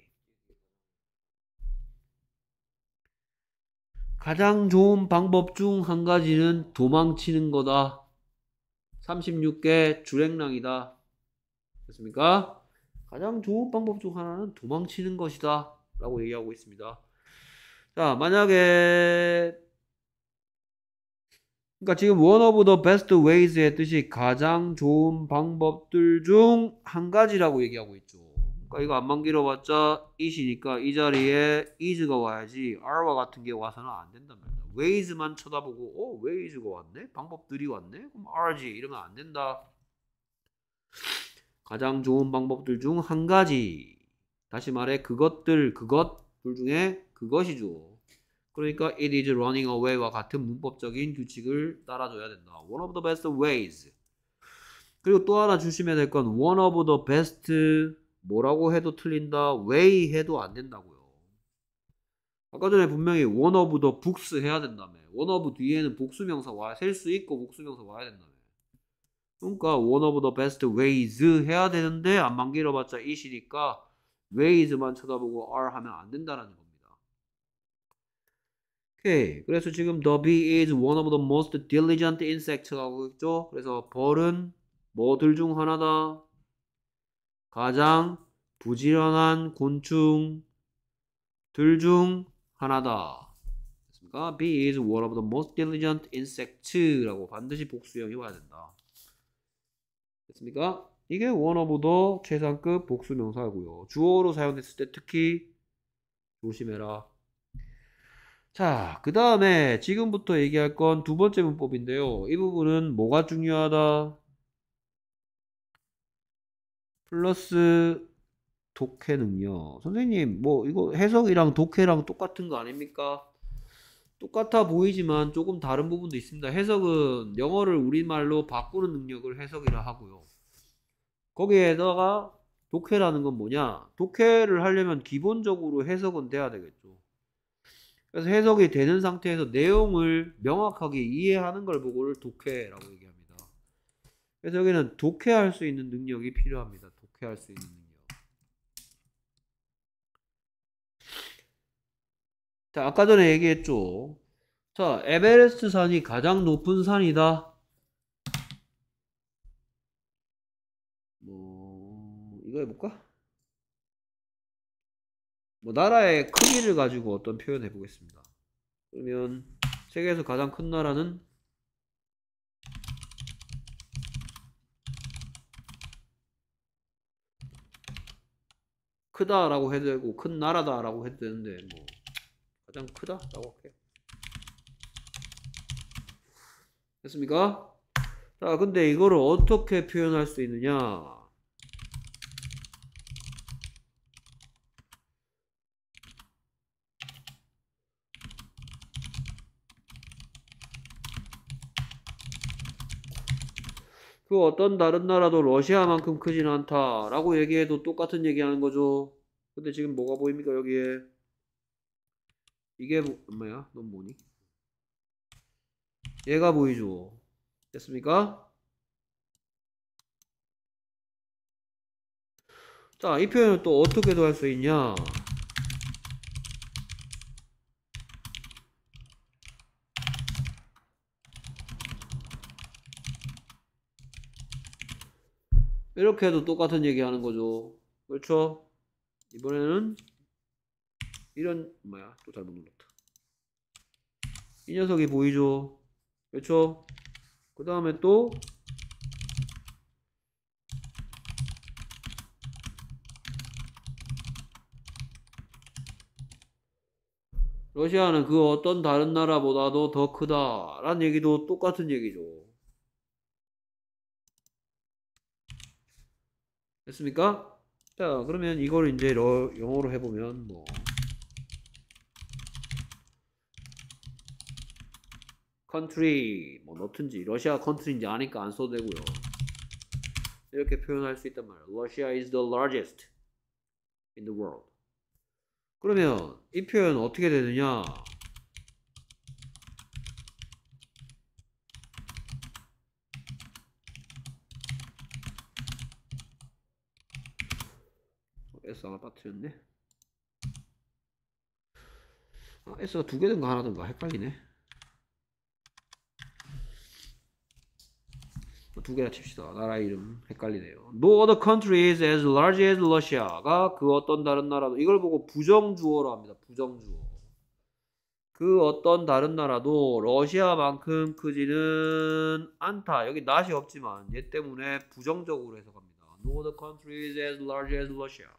가장 좋은 방법 중 한 가지는 도망치는 거다. 36개 주행량이다 됐습니까? 가장 좋은 방법 중 하나는 도망치는 것이다. 라고 얘기하고 있습니다. 자, 만약에 그러니까 지금 one of the best ways의 뜻이 가장 좋은 방법들 중 한 가지라고 얘기하고 있죠. 그러니까 이거 안만 길어봤자 이시니까 이 자리에 is가 와야지 r와 같은 게 와서는 안 된단 말이야. ways만 쳐다보고 어 ways가 왔네 방법들이 왔네 그럼 r지 이러면 안 된다. 가장 좋은 방법들 중 한 가지 다시 말해 그것들 그것 들 중에 그것이죠. 그러니까 it is running away와 같은 문법적인 규칙을 따라줘야 된다. One of the best ways. 그리고 또 하나 주시면 될 건 one of the best 뭐라고 해도 틀린다. w 이 해도 안 된다고요. 아까 전에 분명히 one of the books 해야 된다며. one of 뒤에는 복수명사 와, 야셀수 있고 복수명사 와야 된다며. 그러니까 one of the best ways 해야 되는데 안 만기려봤자 it이니까 ways만 쳐다보고 are 하면 안 된다라는 겁니다. 오케이. 그래서 지금 the bee is one of the most diligent insect라고 했죠. 그래서 벌은 뭐들 중 하나다. 가장 부지런한 곤충둘 중 하나다. 됐습니까? B is one of the most diligent insects라고 반드시 복수형이 와야 된다. 됐습니까? 이게 one of the 최상급 복수명사고요. 주어로 사용됐을 때 특히 조심해라. 자, 그 다음에 지금부터 얘기할 건 두 번째 문법인데요. 이 부분은 뭐가 중요하다? 플러스 독해는요. 선생님, 뭐 이거 해석이랑 독해랑 똑같은 거 아닙니까? 똑같아 보이지만 조금 다른 부분도 있습니다. 해석은 영어를 우리말로 바꾸는 능력을 해석이라 하고요. 거기에다가 독해라는 건 뭐냐? 독해를 하려면 기본적으로 해석은 돼야 되겠죠. 그래서 해석이 되는 상태에서 내용을 명확하게 이해하는 걸 보고를 독해라고 얘기합니다. 그래서 여기는 독해할 수 있는 능력이 필요합니다. 쾌할 수 있는 능력. 자, 아까 전에 얘기했죠. 자, 에베레스트 산이 가장 높은 산이다. 뭐, 이거 해볼까? 뭐, 나라의 크기를 가지고 어떤 표현 해보겠습니다. 그러면, 세계에서 가장 큰 나라는 크다라고 해도 되고 큰 나라다라고 해도 되는데 뭐 가장 크다라고 할게요. 됐습니까? 자, 근데 이거를 어떻게 표현할 수 있느냐? 어떤 다른 나라도 러시아만큼 크진 않다라고 얘기해도 똑같은 얘기하는 거죠. 근데 지금 뭐가 보입니까 여기에? 이게 뭐, 뭐야? 넌 뭐니? 얘가 보이죠. 됐습니까? 자, 이 표현을 또 어떻게도 할 수 있냐? 이렇게 해도 똑같은 얘기 하는 거죠. 그렇죠? 이번에는 이런 뭐야 또 잘못 눌렀다. 이 녀석이 보이죠? 그렇죠? 그 다음에 또 러시아는 그 어떤 다른 나라보다도 더 크다라는 얘기도 똑같은 얘기죠. 됐습니까? 자 그러면 이걸 이제 러, 영어로 해보면 뭐 country 뭐 넣든지 러시아 c o u n t r y 인지 아니까 안 써도 되고요 이렇게 표현할 수 있단 말이에요 Russia is the largest in the world 그러면 이 표현 어떻게 되느냐 바뀌네 아, S가 두 개든가 하나든가 헷갈리네 아, 두 개나 칩시다 나라 이름 헷갈리네요 No other country is as large as Russia가 그 어떤 다른 나라도 이걸 보고 부정주어로 합니다 부정주어 그 어떤 다른 나라도 러시아만큼 크지는 않다. 여기 낫이 없지만 얘 때문에 부정적으로 해석합니다. No other country is as large as Russia.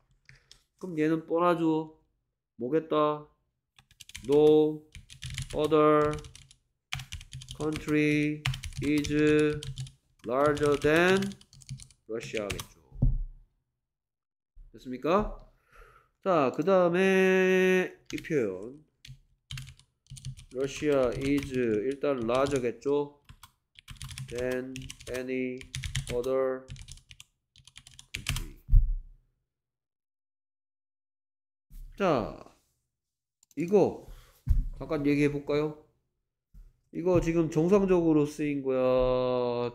그럼 얘는 뻔하죠. 뭐겠다? No other country is larger than Russia겠죠. 됐습니까? 자, 그 다음에 이 표현. Russia is 일단 larger겠죠. than any other 자, 이거 잠깐 얘기해 볼까요? 이거 지금 정상적으로 쓰인 거야?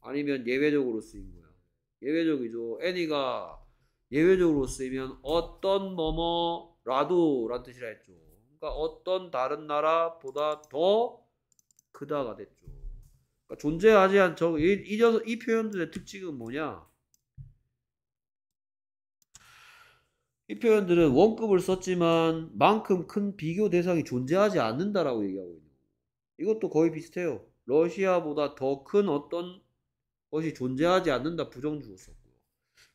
아니면 예외적으로 쓰인 거야? 예외적이죠. 애니가 예외적으로 쓰이면 어떤 뭐뭐라도 란 뜻이라 했죠. 그러니까 어떤 다른 나라보다 더 크다가 됐죠. 그러니까 존재하지 않죠. 이, 이, 이 표현들의 특징은 뭐냐? 이 표현들은 원급을 썼지만 만큼 큰 비교 대상이 존재하지 않는다라고 얘기하고 있는 요 이것도 거의 비슷해요. 러시아보다 더 큰 어떤 것이 존재하지 않는다 부정주어 썼고요.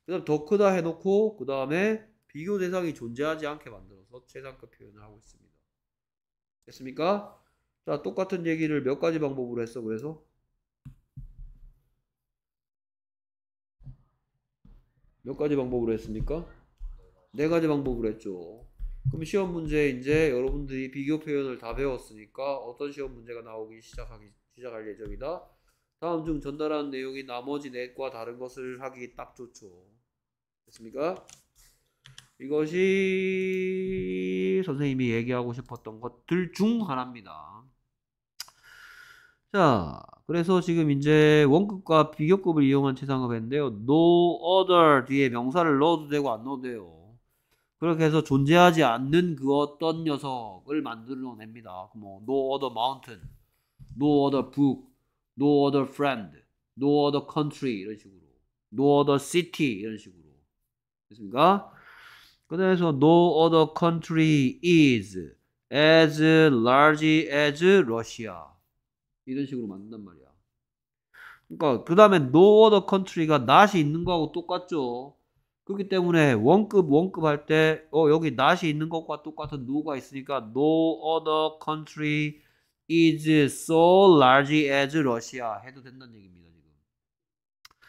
그 다음 더 크다 해놓고 그 다음에 비교 대상이 존재하지 않게 만들어서 최상급 표현을 하고 있습니다. 됐습니까? 자 똑같은 얘기를 몇 가지 방법으로 했어 그래서 몇 가지 방법으로 했습니까? 네 가지 방법을 했죠. 그럼 시험 문제 이제 여러분들이 비교 표현을 다 배웠으니까 어떤 시험 문제가 나오기 시작하기 시작할 예정이다. 다음 중 전달한 내용이 나머지 넷과 다른 것을 하기 딱 좋죠. 됐습니까? 이것이 선생님이 얘기하고 싶었던 것들 중 하나입니다. 자, 그래서 지금 이제 원급과 비교급을 이용한 최상급 했는데요. no other 뒤에 명사를 넣어도 되고 안 넣어도 돼요. 그렇게 해서 존재하지 않는 그 어떤 녀석을 만들어냅니다. 뭐 no other mountain, no other book, no other friend, no other country 이런 식으로, no other city 이런 식으로, 됐습니까? 그래서 no other country is as large as Russia 이런 식으로 만든단 말이야. 그러니까 그 다음에 no other country가 not이 있는 거하고 똑같죠. 그렇기 때문에 원급 원급 할때 어, 여기 not이 있는 것과 똑같은 no가 있으니까 no other country is so large as Russia 해도 된다는 얘기입니다. 지금.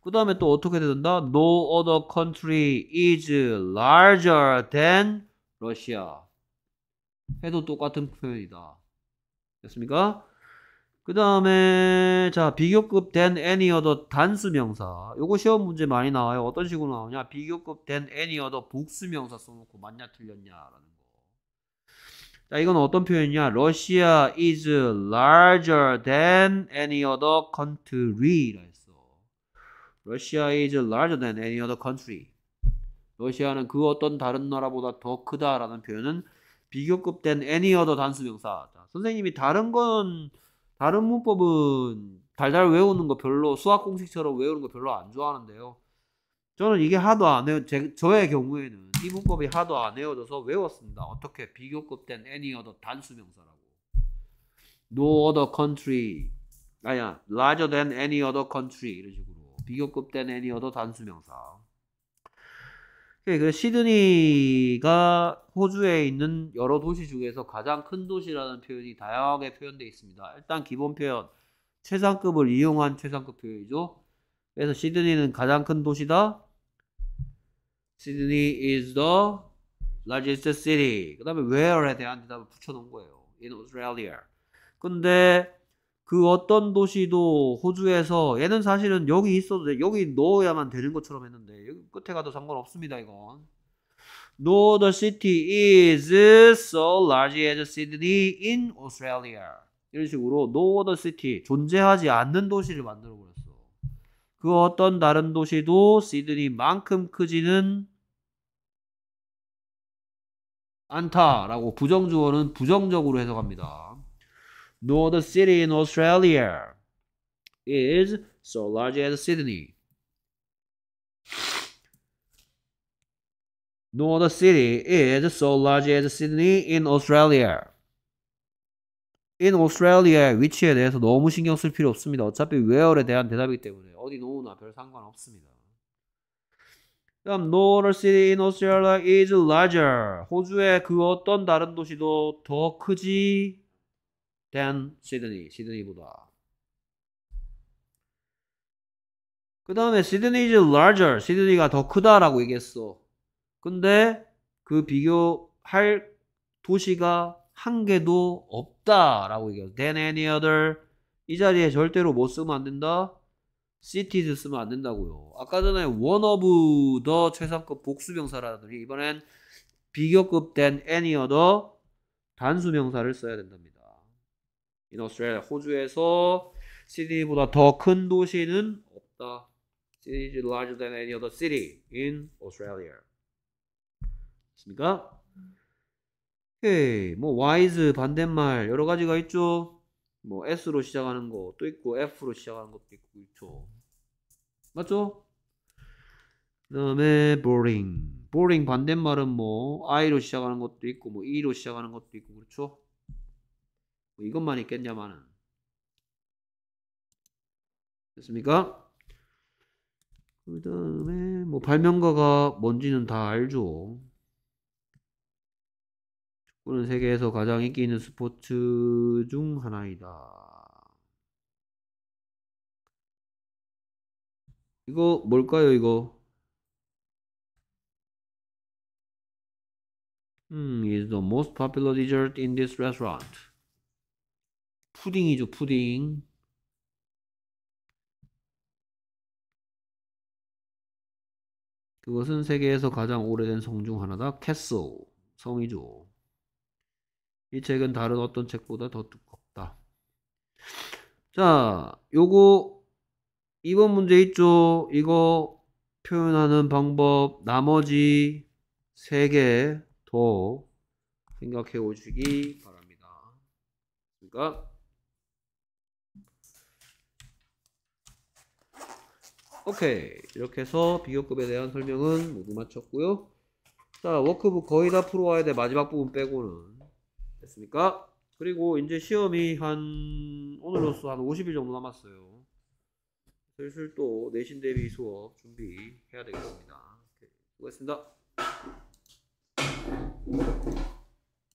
그 다음에 또 어떻게 된다? No other country is larger than Russia 해도 똑같은 표현이다. 됐습니까? 그 다음에 자 비교급 된 n이어도 단수명사 요거 시험 문제 많이 나와요 어떤 식으로 나오냐 비교급 된 n이어도 복수명사 써놓고 맞냐 틀렸냐라는 거자 이건 어떤 표현이냐 러시아 is larger than any other country 라 했어 러시아 is larger than any other country 러시아는 그 어떤 다른 나라보다 더 크다라는 표현은 비교급 된 any other 단수명사 자, 선생님이 다른 건 다른 문법은 달달 외우는 거 별로 수학 공식처럼 외우는 거 별로 안 좋아하는데요. 저는 이게 하도 안 외워 제, 저의 경우에는 이 문법이 하도 안 외워져서 외웠습니다. 어떻게 비교급 된 any other 단수명사라고. No other country 아니야 larger than any other country 이런 식으로 비교급 된 any other 단수명사. 그 시드니가 호주에 있는 여러 도시 중에서 가장 큰 도시라는 표현이 다양하게 표현되어 있습니다. 일단 기본 표현 최상급을 이용한 최상급 표현이죠. 그래서 시드니는 가장 큰 도시다. 시드니 is the largest city. 그 다음에 where에 대한 대답을 붙여놓은 거예요. In Australia. 근데 그 어떤 도시도 호주에서 얘는 사실은 여기 있어도 돼. 여기 넣어야만 되는 것처럼 했는데 여기 끝에 가도 상관없습니다 이건. No, the city is so large as Sydney in Australia. 이런 식으로 no the city 존재하지 않는 도시를 만들어 버렸어. 그 어떤 다른 도시도 시드니만큼 크지는 않다라고 부정주어는 부정적으로 해석합니다. nor the city in Australia is so large as Sydney. Nor the city is so large as Sydney in Australia. In Australia 위치에 대해서 너무 신경 쓸 필요 없습니다. 어차피 where에 대한 대답이기 때문에 어디 놓으나 별 상관없습니다. 다음 Nor the city in Australia is larger. 호주의 그 어떤 다른 도시도 더 크지 than 시드니, 시드니보다. 그 다음에 시드니 is larger, 시드니가 더 크다라고 얘기했어. 근데 그 비교할 도시가 한 개도 없다라고 얘기했어 than any other 이 자리에 절대로 못 뭐 쓰면 안 된다. cities 쓰면 안 된다고요. 아까 전에 one of the 최상급 복수명사라더니 이번엔 비교급 than any other 단수명사를 써야 된답니다. in Australia 호주에서 시드니보다 더 큰 도시는 없다. City is larger than any other city in Australia. 맞습니까? 오케이. 뭐 wise 반대말 여러 가지가 있죠. 뭐 S로 시작하는 것도 있고 F로 시작하는 것도 있고 있죠. 그렇죠. 맞죠? 그다음에 boring. boring 반대말은 뭐 I로 시작하는 것도 있고 뭐 E로 시작하는 것도 있고 그렇죠? 뭐 이것만 있겠냐마는. 됐습니까? 그 다음에 뭐 발명가가 뭔지는 다 알죠. 축구는 세계에서 가장 인기 있는 스포츠 중 하나이다. 이거 뭘까요, 이거? 음, is the most popular dessert in this restaurant. 푸딩이죠, 푸딩. 그것은 세계에서 가장 오래된 성 중 하나다. 캐슬, 성이죠. 이 책은 다른 어떤 책보다 더 두껍다. 자, 요거 2번 문제 있죠? 이거 표현하는 방법 나머지 3개 더 생각해 오시기 바랍니다. 그러니까 오케이 이렇게 해서 비교급에 대한 설명은 모두 마쳤고요 자 워크북 거의 다 풀어와야 돼 마지막 부분 빼고는 됐습니까? 그리고 이제 시험이 한 오늘로서 한 50일 정도 남았어요 슬슬 또 내신 대비 수업 준비해야 되겠습니다 오케이, 수고했습니다